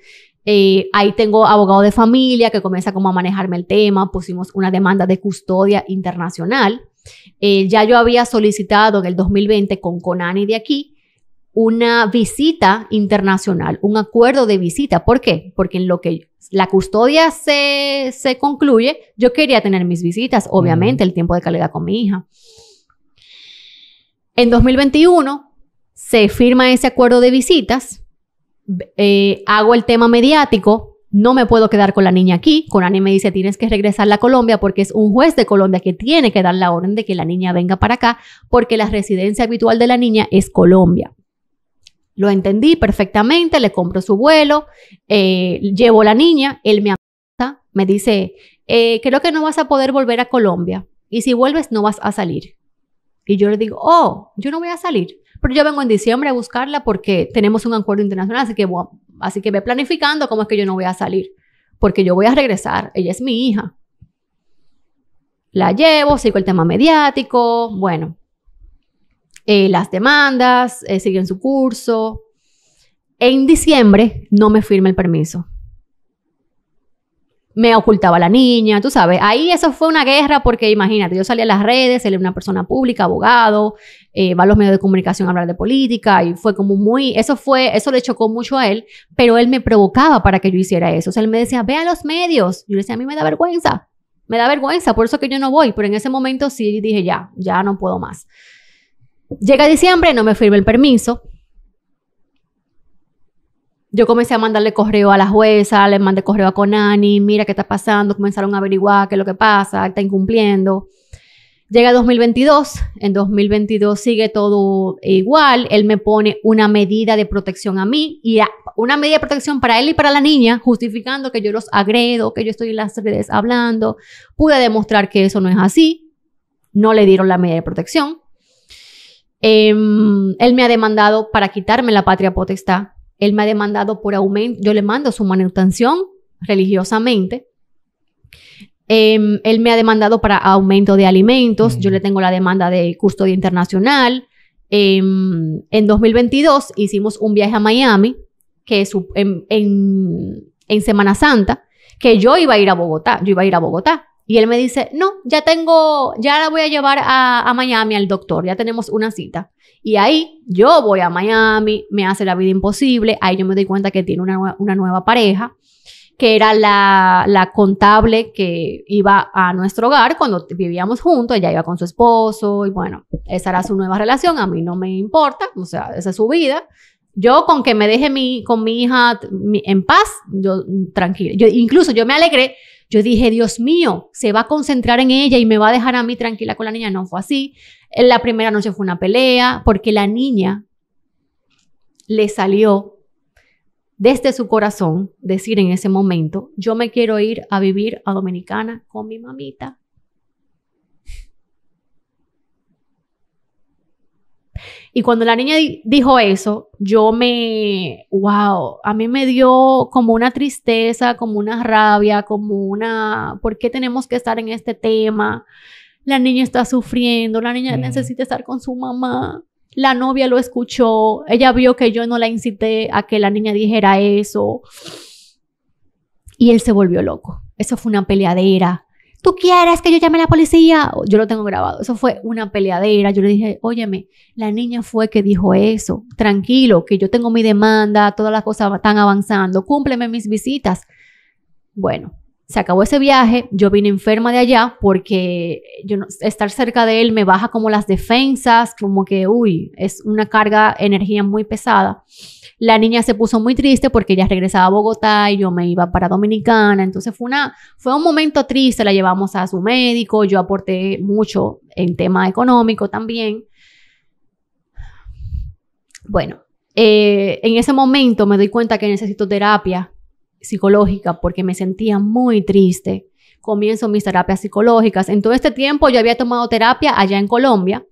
Eh, ahí tengo abogado de familia que comienza como a manejarme el tema, pusimos una demanda de custodia internacional. Eh, ya yo había solicitado en el 2020 con Conani de aquí una visita internacional, un acuerdo de visita. ¿Por qué? Porque en lo que la custodia se, concluye, yo quería tener mis visitas, obviamente, el tiempo de calidad con mi hija. En 2021 se firma ese acuerdo de visitas, eh, hago el tema mediático, no me puedo quedar con la niña aquí. Conani me dice, tienes que regresarla a Colombia porque es un juez de Colombia que tiene que dar la orden de que la niña venga para acá porque la residencia habitual de la niña es Colombia. Lo entendí perfectamente, le compro su vuelo, eh, llevo la niña, él me amenaza, me dice, eh, creo que no vas a poder volver a Colombia y si vuelves no vas a salir. Y yo le digo, oh, yo no voy a salir, pero yo vengo en diciembre a buscarla porque tenemos un acuerdo internacional, así que, así que ve planificando cómo es que yo no voy a salir, porque yo voy a regresar, ella es mi hija. La llevo, sigo el tema mediático, bueno, eh, las demandas, eh, siguen su curso. En diciembre no me firma el permiso. Me ocultaba la niña, tú sabes. Ahí eso fue una guerra porque imagínate, yo salía a las redes, él era una persona pública, abogado, eh, va a los medios de comunicación a hablar de política y fue como muy, eso fue, eso le chocó mucho a él, pero él me provocaba para que yo hiciera eso. O sea, él me decía, ve a los medios. Yo le decía, a mí me da vergüenza, me da vergüenza, por eso que yo no voy, pero en ese momento sí dije, ya, ya no puedo más. Llega diciembre, no me firma el permiso. Yo comencé a mandarle correo a la jueza, le mandé correo a Conani, mira qué está pasando, comenzaron a averiguar qué es lo que pasa, está incumpliendo. Llega 2022, en 2022 sigue todo igual, él me pone una medida de protección a mí y una medida de protección para él y para la niña, justificando que yo los agredo, que yo estoy en las redes hablando. Pude demostrar que eso no es así, no le dieron la medida de protección. Em, él me ha demandado para quitarme la patria potestad. Él me ha demandado por aumento. Yo le mando su manutención religiosamente. Em, él me ha demandado para aumento de alimentos. Yo le tengo la demanda de custodia internacional. Em, en 2022 hicimos un viaje a Miami, que en Semana Santa, que yo iba a ir a Bogotá. Yo iba a ir a Bogotá. Y él me dice, no, ya tengo, ya la voy a llevar a, Miami al doctor, ya tenemos una cita. Y ahí yo voy a Miami, me hace la vida imposible, ahí yo me doy cuenta que tiene una, nueva pareja, que era la, la, contable que iba a nuestro hogar cuando vivíamos juntos, ella iba con su esposo y bueno, esa era su nueva relación, a mí no me importa, o sea, esa es su vida. Yo con que me deje mi, con mi hija en paz, yo tranquila. Yo, incluso yo me alegré yo dije, Dios mío, se va a concentrar en ella y me va a dejar a mí tranquila con la niña. No fue así. En la primera noche fue una pelea porque la niña le salió desde su corazón decir en ese momento, yo me quiero ir a vivir a Dominicana con mi mamita. Y cuando la niña dijo eso, yo me, wow, a mí me dio como una tristeza, como una rabia, como una, ¿por qué tenemos que estar en este tema? La niña está sufriendo, la niña necesita estar con su mamá. La novia lo escuchó, ella vio que yo no la incité a que la niña dijera eso. Y él se volvió loco. Eso fue una peleadera tú quieres que yo llame a la policía. Yo lo tengo grabado. Eso fue una peleadera. Yo le dije, óyeme, la niña fue que dijo eso. Tranquilo, que yo tengo mi demanda, todas las cosas están avanzando, cúmpleme mis visitas. Bueno, se acabó ese viaje, yo vine enferma de allá porque yo estar cerca de él me baja como las defensas, como que, uy, es una carga, energía muy pesada. La niña se puso muy triste porque ella regresaba a Bogotá y yo me iba para Dominicana. Entonces fue, una, fue un momento triste, la llevamos a su médico, yo aporté mucho en tema económico también. Bueno, eh, en ese momento me doy cuenta que necesito terapia psicológica porque me sentía muy triste. Comienzo mis terapias psicológicas. En todo este tiempo yo había tomado terapia allá en Colombia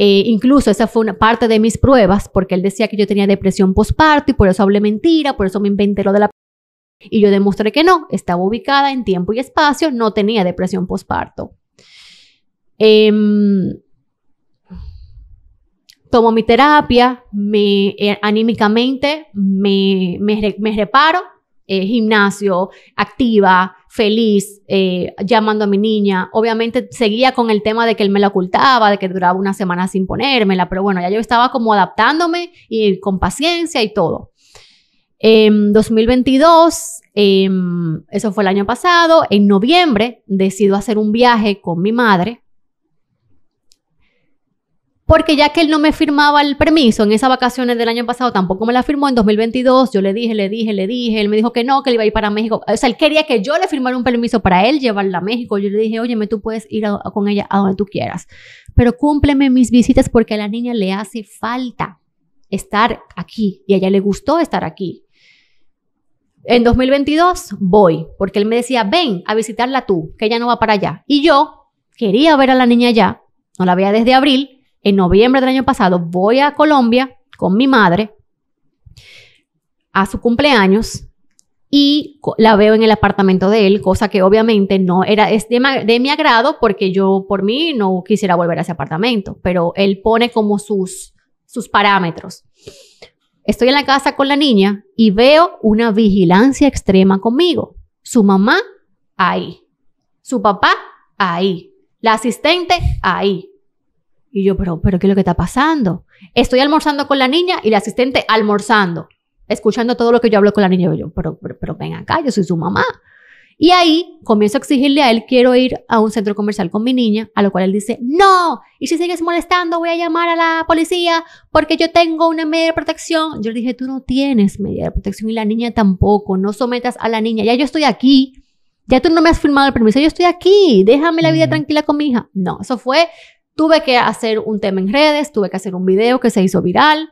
eh, incluso esa fue una parte de mis pruebas, porque él decía que yo tenía depresión postparto y por eso hablé mentira, por eso me inventé lo de la... Y yo demostré que no, estaba ubicada en tiempo y espacio, no tenía depresión postparto. Em, tomo mi terapia, eh, anímicamente me, reparo, eh, gimnasio, activa, feliz eh, llamando a mi niña. Obviamente seguía con el tema de que él me la ocultaba, de que duraba una semana sin ponérmela, pero bueno, ya yo estaba como adaptándome y con paciencia y todo. En 2022, em, eso fue el año pasado, en noviembre decido hacer un viaje con mi madre porque ya que él no me firmaba el permiso en esas vacaciones del año pasado, tampoco me la firmó en 2022, yo le dije, le dije, le dije, él me dijo que no, que él iba a ir para México, o sea, él quería que yo le firmara un permiso para él llevarla a México, yo le dije, óyeme, tú puedes ir con ella a donde tú quieras, pero cúmpleme mis visitas porque a la niña le hace falta estar aquí y a ella le gustó estar aquí. En 2022 voy, porque él me decía, ven a visitarla tú, que ella no va para allá. Y yo quería ver a la niña ya. no la veía desde abril, en noviembre del año pasado voy a Colombia con mi madre a su cumpleaños y la veo en el apartamento de él, cosa que obviamente no era es de, mi agrado porque yo por mí no quisiera volver a ese apartamento, pero él pone como sus sus parámetros. Estoy en la casa con la niña y veo una vigilancia extrema conmigo. Su mamá ahí, su papá ahí, la asistente ahí, y yo, pero, pero, ¿qué es lo que está pasando? Estoy almorzando con la niña y la asistente almorzando, escuchando todo lo que yo hablo con la niña. Y yo, pero, pero, pero ven acá, yo soy su mamá. Y ahí comienzo a exigirle a él, quiero ir a un centro comercial con mi niña, a lo cual él dice, no, y si sigues molestando voy a llamar a la policía porque yo tengo una media de protección. Yo le dije, tú no tienes media de protección y la niña tampoco, no sometas a la niña, ya yo estoy aquí, ya tú no me has firmado el permiso, yo estoy aquí, déjame la vida tranquila con mi hija. No, eso fue Tuve que hacer un tema en redes, tuve que hacer un video que se hizo viral,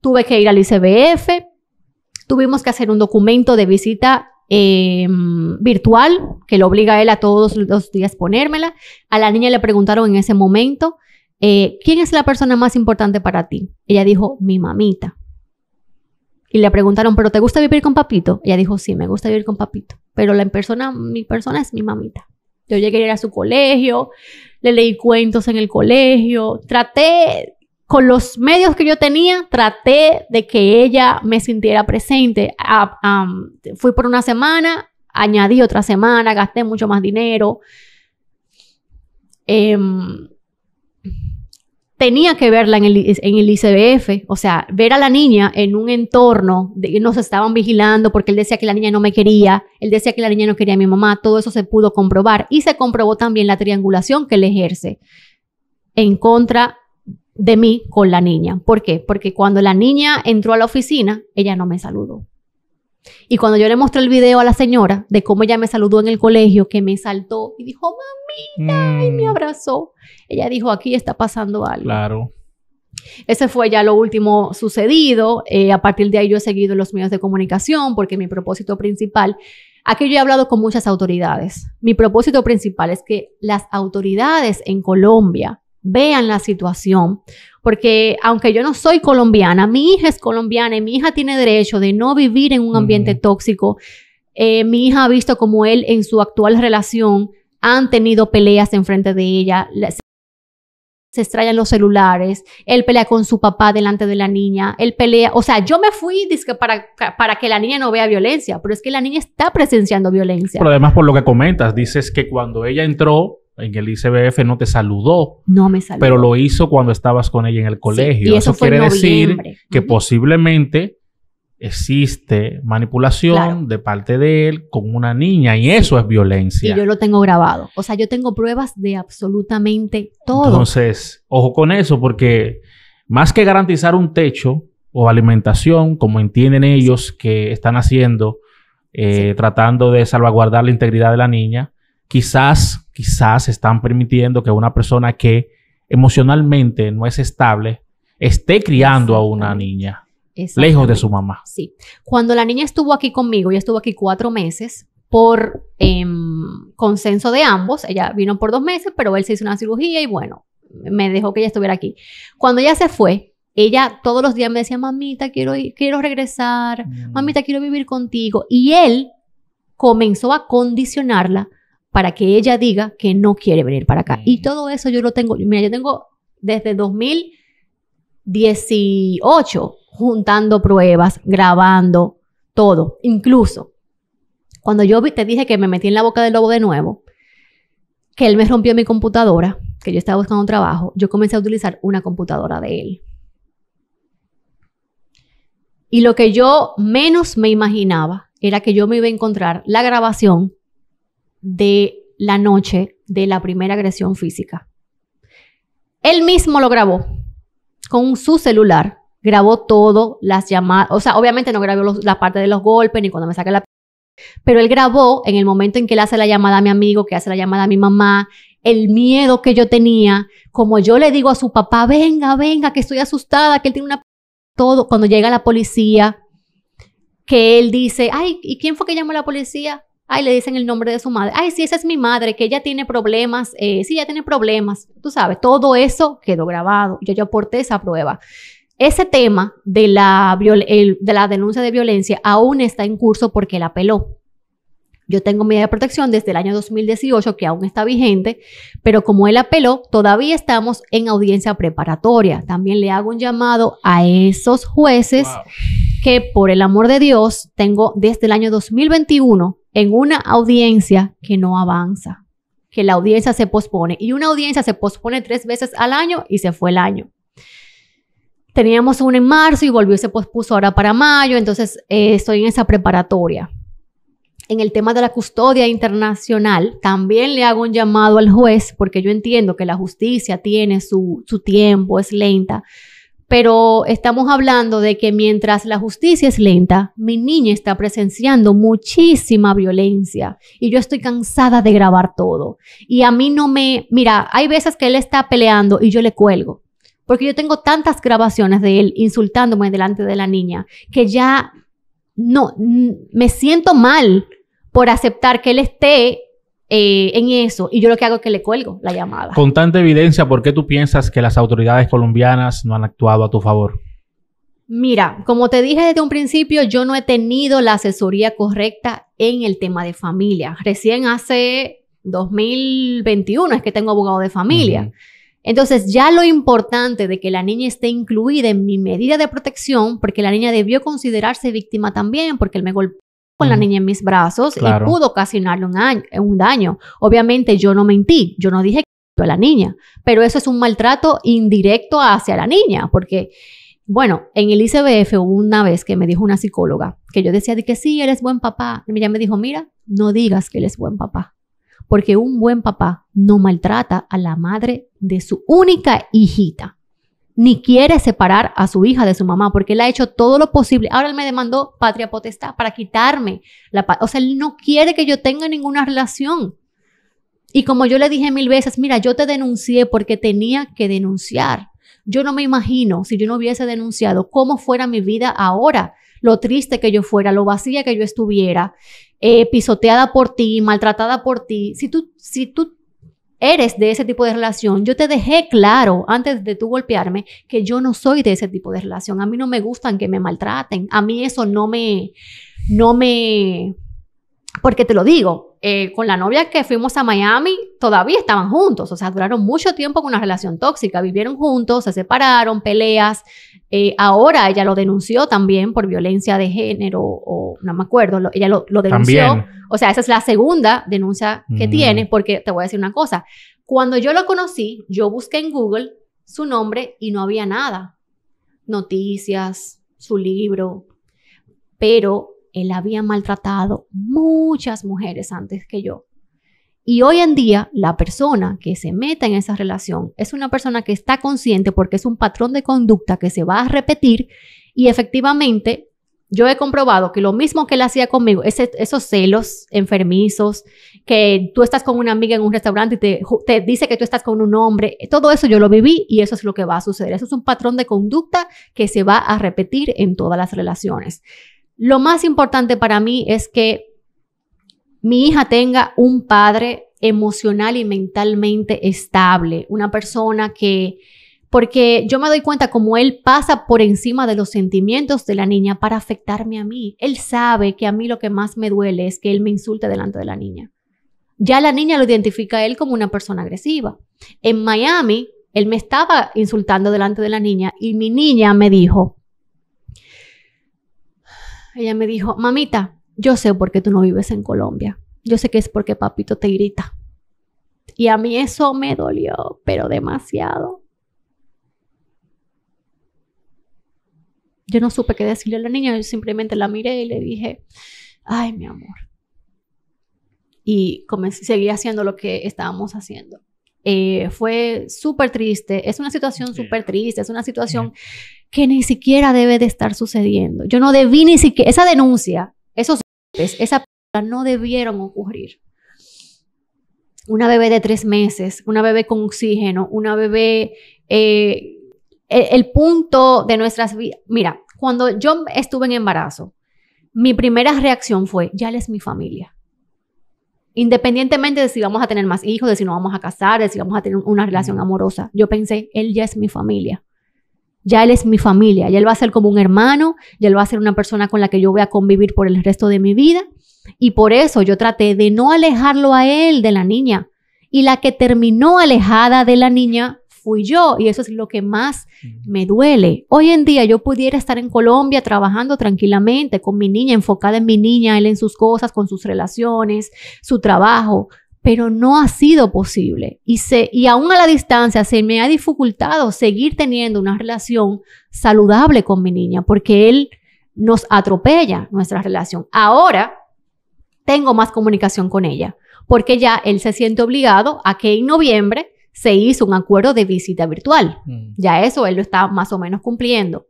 tuve que ir al ICBF, tuvimos que hacer un documento de visita em, virtual que lo obliga a él a todos los días ponérmela. A la niña le preguntaron en ese momento, eh, ¿quién es la persona más importante para ti? Ella dijo, mi mamita. Y le preguntaron, ¿pero te gusta vivir con papito? Ella dijo, sí, me gusta vivir con papito. Pero la persona, mi persona es mi mamita. Yo llegué a ir a su colegio, le leí cuentos en el colegio, traté con los medios que yo tenía, traté de que ella me sintiera presente. Ah, fui por una semana, añadí otra semana, gasté mucho más dinero. Em, tenía que verla en el, ICBF, o sea, ver a la niña en un entorno de nos estaban vigilando porque él decía que la niña no me quería, él decía que la niña no quería a mi mamá, todo eso se pudo comprobar y se comprobó también la triangulación que él ejerce en contra de mí con la niña. ¿Por qué? Porque cuando la niña entró a la oficina, ella no me saludó. Y cuando yo le mostré el video a la señora de cómo ella me saludó en el colegio, que me saltó y dijo, mamita, y me mm. abrazó, ella dijo, aquí está pasando algo. Claro. Ese fue ya lo último sucedido. Eh, a partir de ahí yo he seguido los medios de comunicación porque mi propósito principal, aquí yo he hablado con muchas autoridades. Mi propósito principal es que las autoridades en Colombia vean la situación, porque aunque yo no soy colombiana, mi hija es colombiana y mi hija tiene derecho de no vivir en un ambiente tóxico. Eh, mi hija ha visto como él en su actual relación han tenido peleas en frente de ella, se extrañan los celulares, él pelea con su papá delante de la niña, él pelea, o sea, yo me fui para, para que la niña no vea violencia, pero es que la niña está presenciando violencia. Pero además por lo que comentas, dices que cuando ella entró, en el ICBF no te saludó. No me saludó. Pero lo hizo cuando estabas con ella en el colegio. eso, quiere decir que posiblemente existe manipulación de parte de él con una niña y eso es violencia. Y yo lo tengo grabado. O sea, yo tengo pruebas de absolutamente todo. Entonces, ojo con eso porque más que garantizar un techo o alimentación, como entienden ellos que están haciendo, eh, tratando de salvaguardar la integridad de la niña, Quizás, quizás están permitiendo que una persona que emocionalmente no es estable esté criando a una niña lejos de su mamá. Sí. Cuando la niña estuvo aquí conmigo, ella estuvo aquí cuatro meses por em, consenso de ambos. Ella vino por dos meses, pero él se hizo una cirugía y bueno, me dejó que ella estuviera aquí. Cuando ella se fue, ella todos los días me decía, mamita, quiero, quiero regresar, mm. mamita, quiero vivir contigo. Y él comenzó a condicionarla para que ella diga que no quiere venir para acá. Y todo eso yo lo tengo, mira, yo tengo desde 2018 juntando pruebas, grabando, todo, incluso cuando yo te dije que me metí en la boca del lobo de nuevo, que él me rompió mi computadora, que yo estaba buscando un trabajo, yo comencé a utilizar una computadora de él. Y lo que yo menos me imaginaba era que yo me iba a encontrar la grabación de la noche de la primera agresión física. Él mismo lo grabó con su celular. Grabó todo, las llamadas. O sea, obviamente no grabó la parte de los golpes ni cuando me saca la. Pero él grabó en el momento en que él hace la llamada a mi amigo, que hace la llamada a mi mamá, el miedo que yo tenía. Como yo le digo a su papá, venga, venga, que estoy asustada, que él tiene una. Todo. Cuando llega la policía, que él dice, ay, ¿y quién fue que llamó a la policía? Ay, le dicen el nombre de su madre. Ay, sí, esa es mi madre, que ella tiene problemas. Eh, sí, ella tiene problemas. Tú sabes, todo eso quedó grabado. Yo, yo aporté esa prueba. Ese tema de la, de la denuncia de violencia aún está en curso porque la apeló. Yo tengo medida de protección desde el año 2018 que aún está vigente, pero como él apeló, todavía estamos en audiencia preparatoria. También le hago un llamado a esos jueces que, por el amor de Dios, tengo desde el año 2021 en una audiencia que no avanza, que la audiencia se pospone. Y una audiencia se pospone tres veces al año y se fue el año. Teníamos una en marzo y volvió y se pospuso ahora para mayo, entonces eh, estoy en esa preparatoria. En el tema de la custodia internacional, también le hago un llamado al juez, porque yo entiendo que la justicia tiene su, su tiempo, es lenta pero estamos hablando de que mientras la justicia es lenta, mi niña está presenciando muchísima violencia y yo estoy cansada de grabar todo. Y a mí no me, mira, hay veces que él está peleando y yo le cuelgo, porque yo tengo tantas grabaciones de él insultándome delante de la niña que ya no, me siento mal por aceptar que él esté eh, en eso y yo lo que hago es que le cuelgo la llamada. Con tanta evidencia, ¿por qué tú piensas que las autoridades colombianas no han actuado a tu favor? Mira, como te dije desde un principio, yo no he tenido la asesoría correcta en el tema de familia. Recién hace 2021 es que tengo abogado de familia. Entonces, ya lo importante de que la niña esté incluida en mi medida de protección, porque la niña debió considerarse víctima también, porque él me, golpeó con la niña en mis brazos y pudo ocasionarle un, eh, un daño. Obviamente yo no mentí, yo no dije que a la niña, pero eso es un maltrato indirecto hacia la niña, porque bueno, en el ICBF una vez que me dijo una psicóloga que yo decía de que sí, eres buen papá. ella me dijo, mira, no digas que eres buen papá, porque un buen papá no maltrata a la madre de su única hijita ni quiere separar a su hija de su mamá porque él ha hecho todo lo posible. Ahora él me demandó patria potestad para quitarme la O sea, él no quiere que yo tenga ninguna relación. Y como yo le dije mil veces, mira, yo te denuncié porque tenía que denunciar. Yo no me imagino si yo no hubiese denunciado cómo fuera mi vida ahora, lo triste que yo fuera, lo vacía que yo estuviera, eh, pisoteada por ti, maltratada por ti. Si tú, si tú eres de ese tipo de relación, yo te dejé claro antes de tú golpearme que yo no soy de ese tipo de relación. A mí no me gustan que me maltraten. A mí eso no me, no me, porque te lo digo, eh, con la novia que fuimos a Miami, todavía estaban juntos, o sea, duraron mucho tiempo con una relación tóxica, vivieron juntos, se separaron, peleas, eh, ahora ella lo denunció también por violencia de género, o no me acuerdo, ella lo, denunció. O sea, esa es la segunda denuncia que mm. tiene, porque te voy a decir una cosa, cuando yo lo conocí, yo busqué en Google su nombre y no había nada, noticias, su libro, pero él había maltratado muchas mujeres antes que yo. Y hoy en día, la persona que se meta en esa relación es una persona que está consciente porque es un patrón de conducta que se va a repetir y efectivamente yo he comprobado que lo mismo que él hacía conmigo, esos celos enfermizos, que tú estás con una amiga en un restaurante y te, dice que tú estás con un hombre, todo eso yo lo viví y eso es lo que va a suceder. Eso es un patrón de conducta que se va a repetir en todas las relaciones. Lo más importante para mí es que mi hija tenga un padre emocional y mentalmente estable, una persona que, porque yo me doy cuenta como él pasa por encima de los sentimientos de la niña para afectarme a mí. Él sabe que a mí lo que más me duele es que él me insulte delante de la niña. Ya la niña lo identifica a él como una persona agresiva. En Miami, él me estaba insultando delante de la niña y mi niña me dijo, ella me dijo, mamita, yo sé por qué tú no vives en Colombia. Yo sé que es porque papito te grita. Y a mí eso me dolió, pero demasiado. Yo no supe qué decirle a la niña, yo simplemente la miré y le dije, ay, mi amor. Y comencé, seguí haciendo lo que estábamos haciendo. Eh, fue súper triste, es una situación súper triste, es una situación que ni siquiera debe de estar sucediendo. Yo no debí ni siquiera, esa denuncia, esos esa no debieron ocurrir. Una bebé de tres meses, una bebé con oxígeno, una bebé... Eh, e, el, punto de nuestras vidas... Mira, cuando yo estuve en embarazo, mi primera reacción fue, ya él es mi familia. Independientemente de si vamos a tener más hijos, de si nos vamos a casar, de si vamos a tener una relación amorosa. Yo pensé, él ya es mi familia. Ya él es mi familia. Ya él va a ser como un hermano, ya él va a ser una persona con la que yo voy a convivir por el resto de mi vida. Y por eso yo traté de no alejarlo a él de la niña. Y la que terminó alejada de la niña fui yo y eso es lo que más me duele. Hoy en día yo pudiera estar en Colombia trabajando tranquilamente con mi niña, enfocada en mi niña, él en sus cosas, con sus relaciones, su trabajo, pero no ha sido posible. Y, se, y aún a la distancia se me ha dificultado seguir teniendo una relación saludable con mi niña, porque él nos atropella nuestra relación. Ahora tengo más comunicación con ella, porque ya él se siente obligado a que en noviembre se hizo un acuerdo de visita virtual. Mm. Ya eso él lo está más o menos cumpliendo.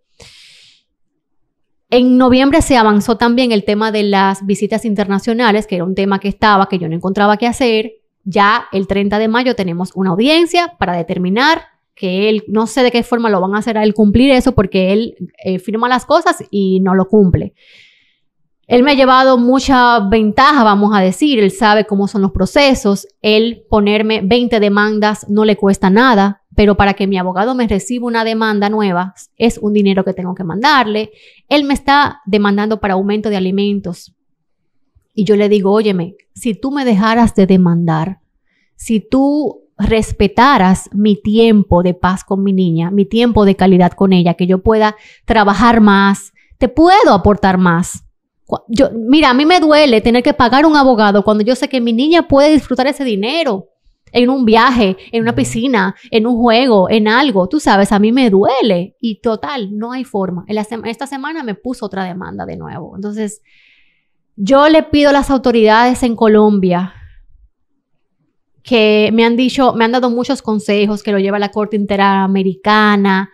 En noviembre se avanzó también el tema de las visitas internacionales, que era un tema que estaba, que yo no encontraba qué hacer. Ya el 30 de mayo tenemos una audiencia para determinar que él, no sé de qué forma lo van a hacer a él cumplir eso, porque él eh, firma las cosas y no lo cumple. Él me ha llevado mucha ventaja, vamos a decir. Él sabe cómo son los procesos. Él ponerme 20 demandas no le cuesta nada, pero para que mi abogado me reciba una demanda nueva es un dinero que tengo que mandarle. Él me está demandando para aumento de alimentos. Y yo le digo, óyeme, si tú me dejaras de demandar, si tú respetaras mi tiempo de paz con mi niña, mi tiempo de calidad con ella, que yo pueda trabajar más, te puedo aportar más mira, a mí me duele tener que pagar un abogado cuando yo sé que mi niña puede disfrutar ese dinero en un viaje, en una piscina, en un juego, en algo. Tú sabes, a mí me duele y total, no hay forma. esta semana me puso otra demanda de nuevo. Entonces, yo le pido a las autoridades en Colombia que me han dicho, me han dado muchos consejos que lo lleva la Corte Interamericana,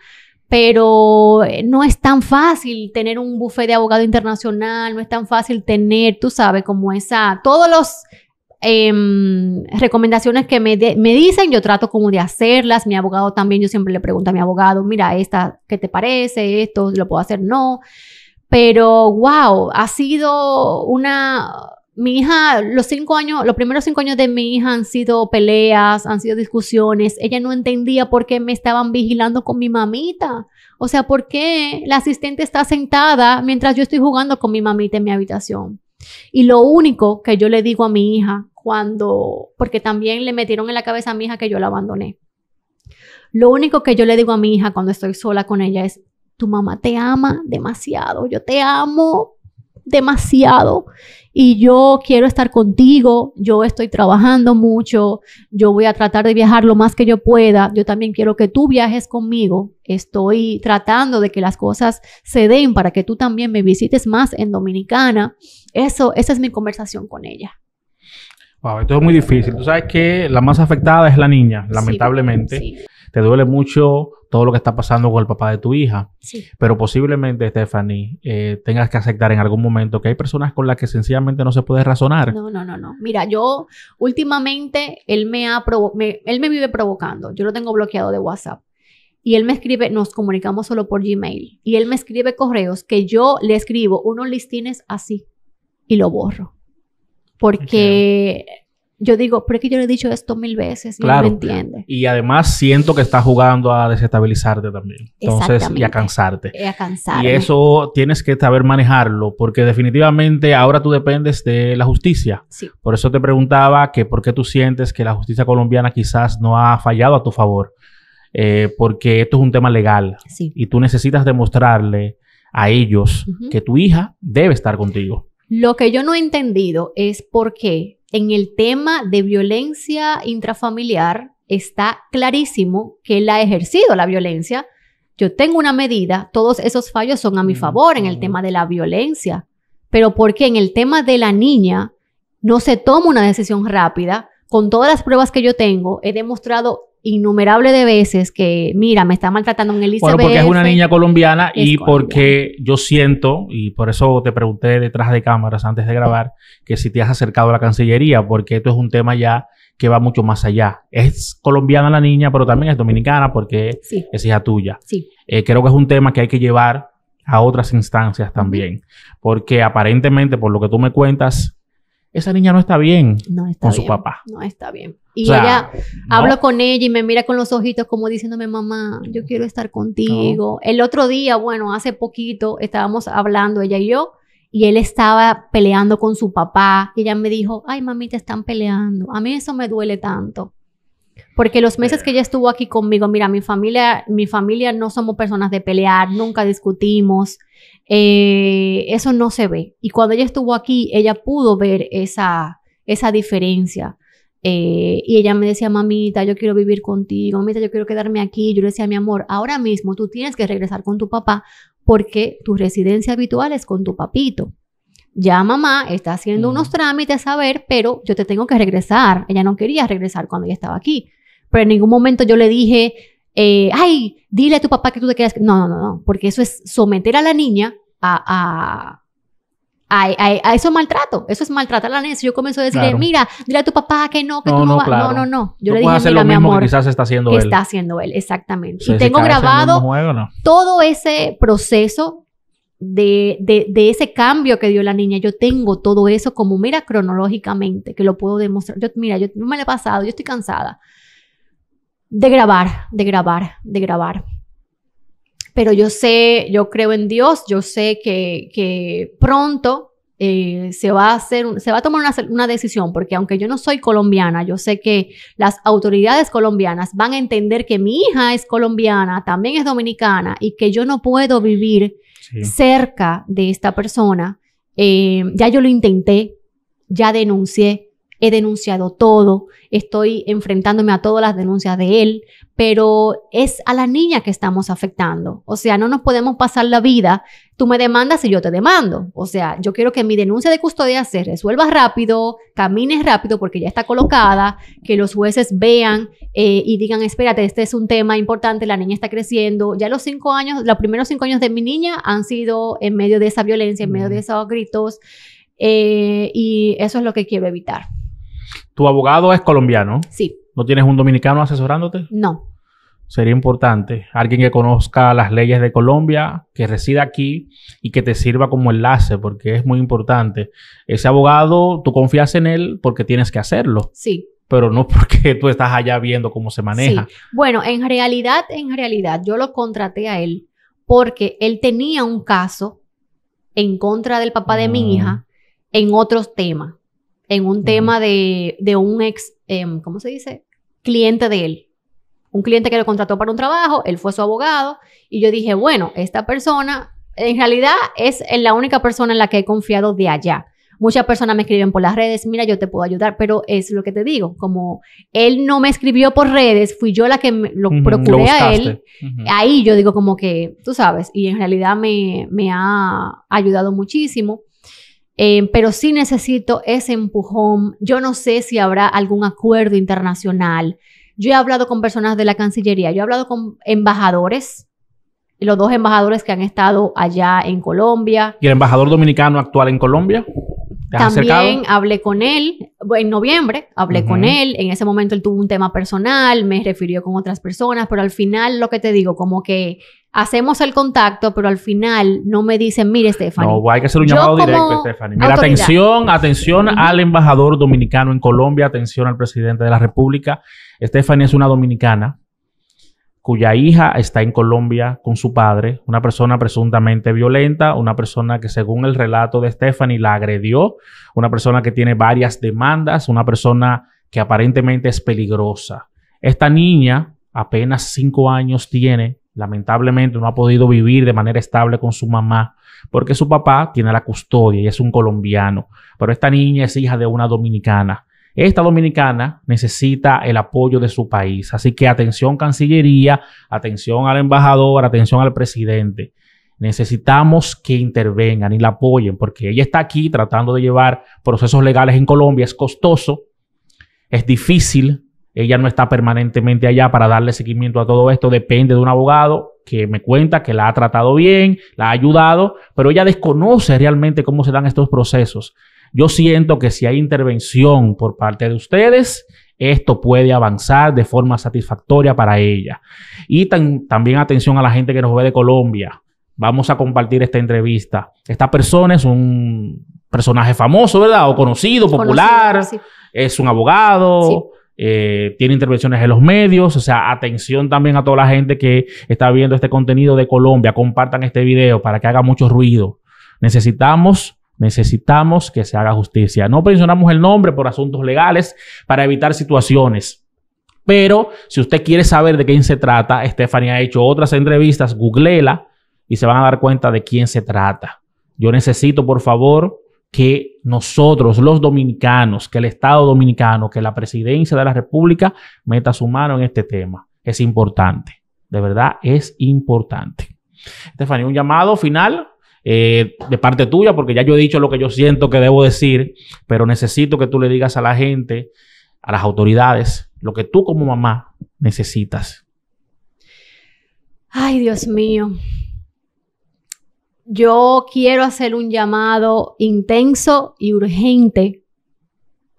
pero eh, no es tan fácil tener un buffet de abogado internacional, no es tan fácil tener, tú sabes, como esa, todos los em, recomendaciones que me, me, dicen, yo trato como de hacerlas, mi abogado también, yo siempre le pregunto a mi abogado, mira, esta, ¿qué te parece? ¿Esto lo puedo hacer? No, pero wow, ha sido una mi hija, los cinco años, los primeros cinco años de mi hija han sido peleas, han sido discusiones. Ella no entendía por qué me estaban vigilando con mi mamita. O sea, por qué la asistente está sentada mientras yo estoy jugando con mi mamita en mi habitación. Y lo único que yo le digo a mi hija cuando, porque también le metieron en la cabeza a mi hija que yo la abandoné. Lo único que yo le digo a mi hija cuando estoy sola con ella es, tu mamá te ama demasiado, yo te amo, demasiado y yo quiero estar contigo, yo estoy trabajando mucho, yo voy a tratar de viajar lo más que yo pueda, yo también quiero que tú viajes conmigo, estoy tratando de que las cosas se den para que tú también me visites más en Dominicana. Eso, esa es mi conversación con ella. esto es muy difícil. Tú sabes que la más afectada es la niña, lamentablemente te duele mucho todo lo que está pasando con el papá de tu hija, sí. pero posiblemente, Stephanie, eh, tengas que aceptar en algún momento que hay personas con las que sencillamente no se puede razonar. No, no, no, no. Mira, yo últimamente, él me, ha él me vive provocando, yo lo tengo bloqueado de WhatsApp. Y él me escribe, nos comunicamos solo por Gmail. Y él me escribe correos que yo le escribo unos listines así y lo borro. Porque yo digo, pero es que yo le he dicho esto mil veces y no me entiende. Y además siento que está jugando a desestabilizarte también. Entonces, y a cansarte. Y a cansarte. Y eso tienes que saber manejarlo, porque definitivamente ahora tú dependes de la justicia. Sí. Por eso te preguntaba que por qué tú sientes que la justicia colombiana quizás no ha fallado a tu favor. Eh, porque esto es un tema legal. Sí. Y tú necesitas demostrarle a ellos que tu hija debe estar contigo. Lo que yo no he entendido es por qué en el tema de violencia intrafamiliar está clarísimo que él ha ejercido la violencia. Yo tengo una medida, todos esos fallos son a mi favor en el tema de la violencia, pero porque en el tema de la niña no se toma una decisión rápida? Con todas las pruebas que yo tengo, he demostrado innumerable de veces que, mira, me está maltratando en el ICBF. Bueno, porque es una niña colombiana y porque yo siento, y por eso te pregunté detrás de cámaras antes de grabar, que si te has acercado a la Cancillería, porque esto es un tema ya que va mucho más allá. Es colombiana la niña, pero también es dominicana porque es hija tuya. Sí. Eh, creo que es un tema que hay que llevar a otras instancias también, porque aparentemente, por lo que tú me cuentas, esa niña no está bien no está con su papá. No está bien. Y ella, hablo con ella y me mira con los ojitos como diciéndome, mamá, yo quiero estar contigo. El otro día, bueno, hace poquito estábamos hablando ella y yo, y él estaba peleando con su papá. Y ella me dijo, ay, mamita, te están peleando. A mí eso me duele tanto. Porque los meses que ella estuvo aquí conmigo, mira, mi familia, mi familia no somos personas de pelear, nunca discutimos, eh, eso no se ve. Y cuando ella estuvo aquí, ella pudo ver esa, esa diferencia. Eh, y ella me decía, mamita, yo quiero vivir contigo, mamita, yo quiero quedarme aquí. Yo le decía, mi amor, ahora mismo tú tienes que regresar con tu papá porque tu residencia habitual es con tu papito ya mamá está haciendo unos trámites a ver, pero yo te tengo que regresar. Ella no quería regresar cuando ella estaba aquí. Pero en ningún momento yo le dije, eh, ay, dile a tu papá que tú te quieras... No, no, no, porque eso es someter a la niña a, a a, eso es maltrato. Eso es maltratar a la niña. Si yo comienzo a decirle, mira, dile a tu papá que no, que tú no, no, no, no, no, Yo le dije, hacer la lo Que quizás está haciendo él. Está haciendo él, exactamente. y tengo grabado todo ese proceso de, ese cambio que dio la niña, yo tengo todo eso como, mira, cronológicamente, que lo puedo demostrar. Yo, mira, yo no me lo he pasado, yo estoy cansada de grabar, de grabar, de grabar. Pero yo sé, yo creo en Dios, yo sé que, pronto eh, se va a hacer, se va a tomar una, una, decisión, porque aunque yo no soy colombiana, yo sé que las autoridades colombianas van a entender que mi hija es colombiana, también es dominicana y que yo no puedo vivir cerca de esta persona. Eh, ya yo lo intenté, ya denuncié, he denunciado todo, estoy enfrentándome a todas las denuncias de él, pero es a la niña que estamos afectando. O sea, no nos podemos pasar la vida, tú me demandas y yo te demando. O sea, yo quiero que mi denuncia de custodia se resuelva rápido, camine rápido porque ya está colocada, que los jueces vean eh, y digan, espérate, este es un tema importante, la niña está creciendo. Ya los cinco años, los primeros cinco años de mi niña han sido en medio de esa violencia, en medio de esos gritos. Eh, y eso es lo que quiero evitar. ¿Tu abogado es colombiano? Sí. ¿No tienes un dominicano asesorándote? No. Sería importante. Alguien que conozca las leyes de Colombia, que resida aquí y que te sirva como enlace, porque es muy importante. Ese abogado, tú confías en él porque tienes que hacerlo. Sí pero no porque tú estás allá viendo cómo se maneja. Bueno, en realidad, en realidad, yo lo contraté a él porque él tenía un caso en contra del papá de mi ah. hija en otros temas en un tema de, un ex, em, ¿cómo se dice? Cliente de él. Un cliente que lo contrató para un trabajo, él fue su abogado y yo dije, bueno, esta persona en realidad es la única persona en la que he confiado de allá. Muchas personas me escriben por las redes, mira, yo te puedo ayudar, pero es lo que te digo, como él no me escribió por redes, fui yo la que lo procuré a él, ahí yo digo como que, tú sabes, y en realidad me, me ha ayudado muchísimo. Em, pero sí necesito ese empujón. Yo no sé si habrá algún acuerdo internacional. Yo he hablado con personas de la Cancillería, yo he hablado con embajadores, los dos embajadores que han estado allá en Colombia. ¿Y el embajador dominicano actual en Colombia? También hablé con él, en noviembre hablé con él, en ese momento él tuvo un tema personal, me refirió con otras personas, pero al final lo que te digo, como que hacemos el contacto, pero al final no me dicen, mire Stephanie. No, hay que hacer un llamado directo, Stephanie. atención, atención al embajador dominicano en Colombia, atención al presidente de la República. Stephanie es una dominicana cuya hija está en Colombia con su padre, una persona presuntamente violenta, una persona que según el relato de Stephanie la agredió, una persona que tiene varias demandas, una persona que aparentemente es peligrosa. Esta niña apenas cinco años tiene, lamentablemente no ha podido vivir de manera estable con su mamá porque su papá tiene la custodia y es un colombiano, pero esta niña es hija de una dominicana. Esta dominicana necesita el apoyo de su país. Así que atención Cancillería, atención al embajador, atención al presidente. Necesitamos que intervengan y la apoyen porque ella está aquí tratando de llevar procesos legales en Colombia. Es costoso, es difícil. Ella no está permanentemente allá para darle seguimiento a todo esto. Depende de un abogado que me cuenta que la ha tratado bien, la ha ayudado, pero ella desconoce realmente cómo se dan estos procesos. Yo siento que si hay intervención por parte de ustedes, esto puede avanzar de forma satisfactoria para ella. Y también atención a la gente que nos ve de Colombia. Vamos a compartir esta entrevista. Esta persona es un personaje famoso, ¿verdad? O conocido, popular. Es un abogado. Eh, tiene intervenciones en los medios, o sea, atención también a toda la gente que está viendo este contenido de Colombia, compartan este video para que haga mucho ruido. Necesitamos Necesitamos que se haga justicia. No mencionamos el nombre por asuntos legales para evitar situaciones. Pero si usted quiere saber de quién se trata, Stephanie ha hecho otras entrevistas, googleela y se van a dar cuenta de quién se trata. Yo necesito, por favor, que nosotros, los dominicanos, que el Estado dominicano, que la presidencia de la República meta su mano en este tema. Es importante, de verdad es importante. Stephanie, un llamado final eh, de parte tuya, porque ya yo he dicho lo que yo siento que debo decir, pero necesito que tú le digas a la gente, a las autoridades, lo que tú como mamá necesitas. Ay, Dios mío. Yo quiero hacer un llamado intenso y urgente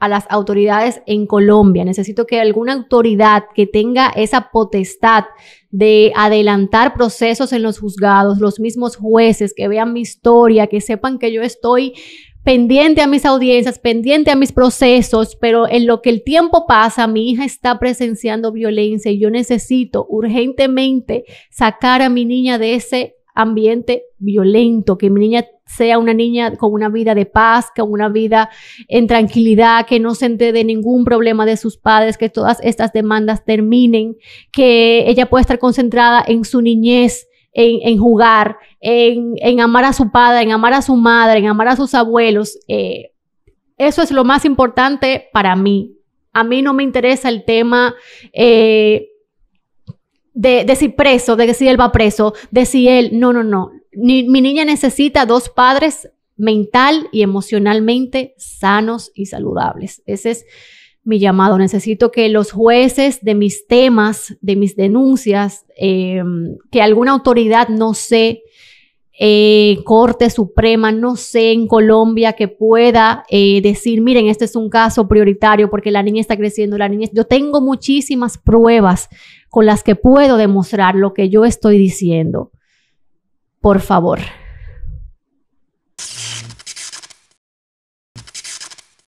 a las autoridades en Colombia. Necesito que alguna autoridad que tenga esa potestad de adelantar procesos en los juzgados, los mismos jueces que vean mi historia, que sepan que yo estoy pendiente a mis audiencias, pendiente a mis procesos, pero en lo que el tiempo pasa, mi hija está presenciando violencia y yo necesito urgentemente sacar a mi niña de ese ambiente violento, que mi niña sea una niña con una vida de paz, con una vida en tranquilidad, que no se entere de ningún problema de sus padres, que todas estas demandas terminen, que ella pueda estar concentrada en su niñez, en, jugar, en, amar a su padre, en amar a su madre, en amar a sus abuelos. Eh, eso es lo más importante para mí. A mí no me interesa el tema... Eh, de, de, si preso, de si él va preso, de si él, no, no, no mi niña necesita dos padres mental y emocionalmente sanos y saludables. Ese es mi llamado. Necesito que los jueces de mis temas, de mis denuncias, em, que alguna autoridad, no sé, eh, Corte Suprema, no sé, en Colombia, que pueda eh, decir, miren, este es un caso prioritario porque la niña está creciendo, la niña... Yo tengo muchísimas pruebas con las que puedo demostrar lo que yo estoy diciendo por favor.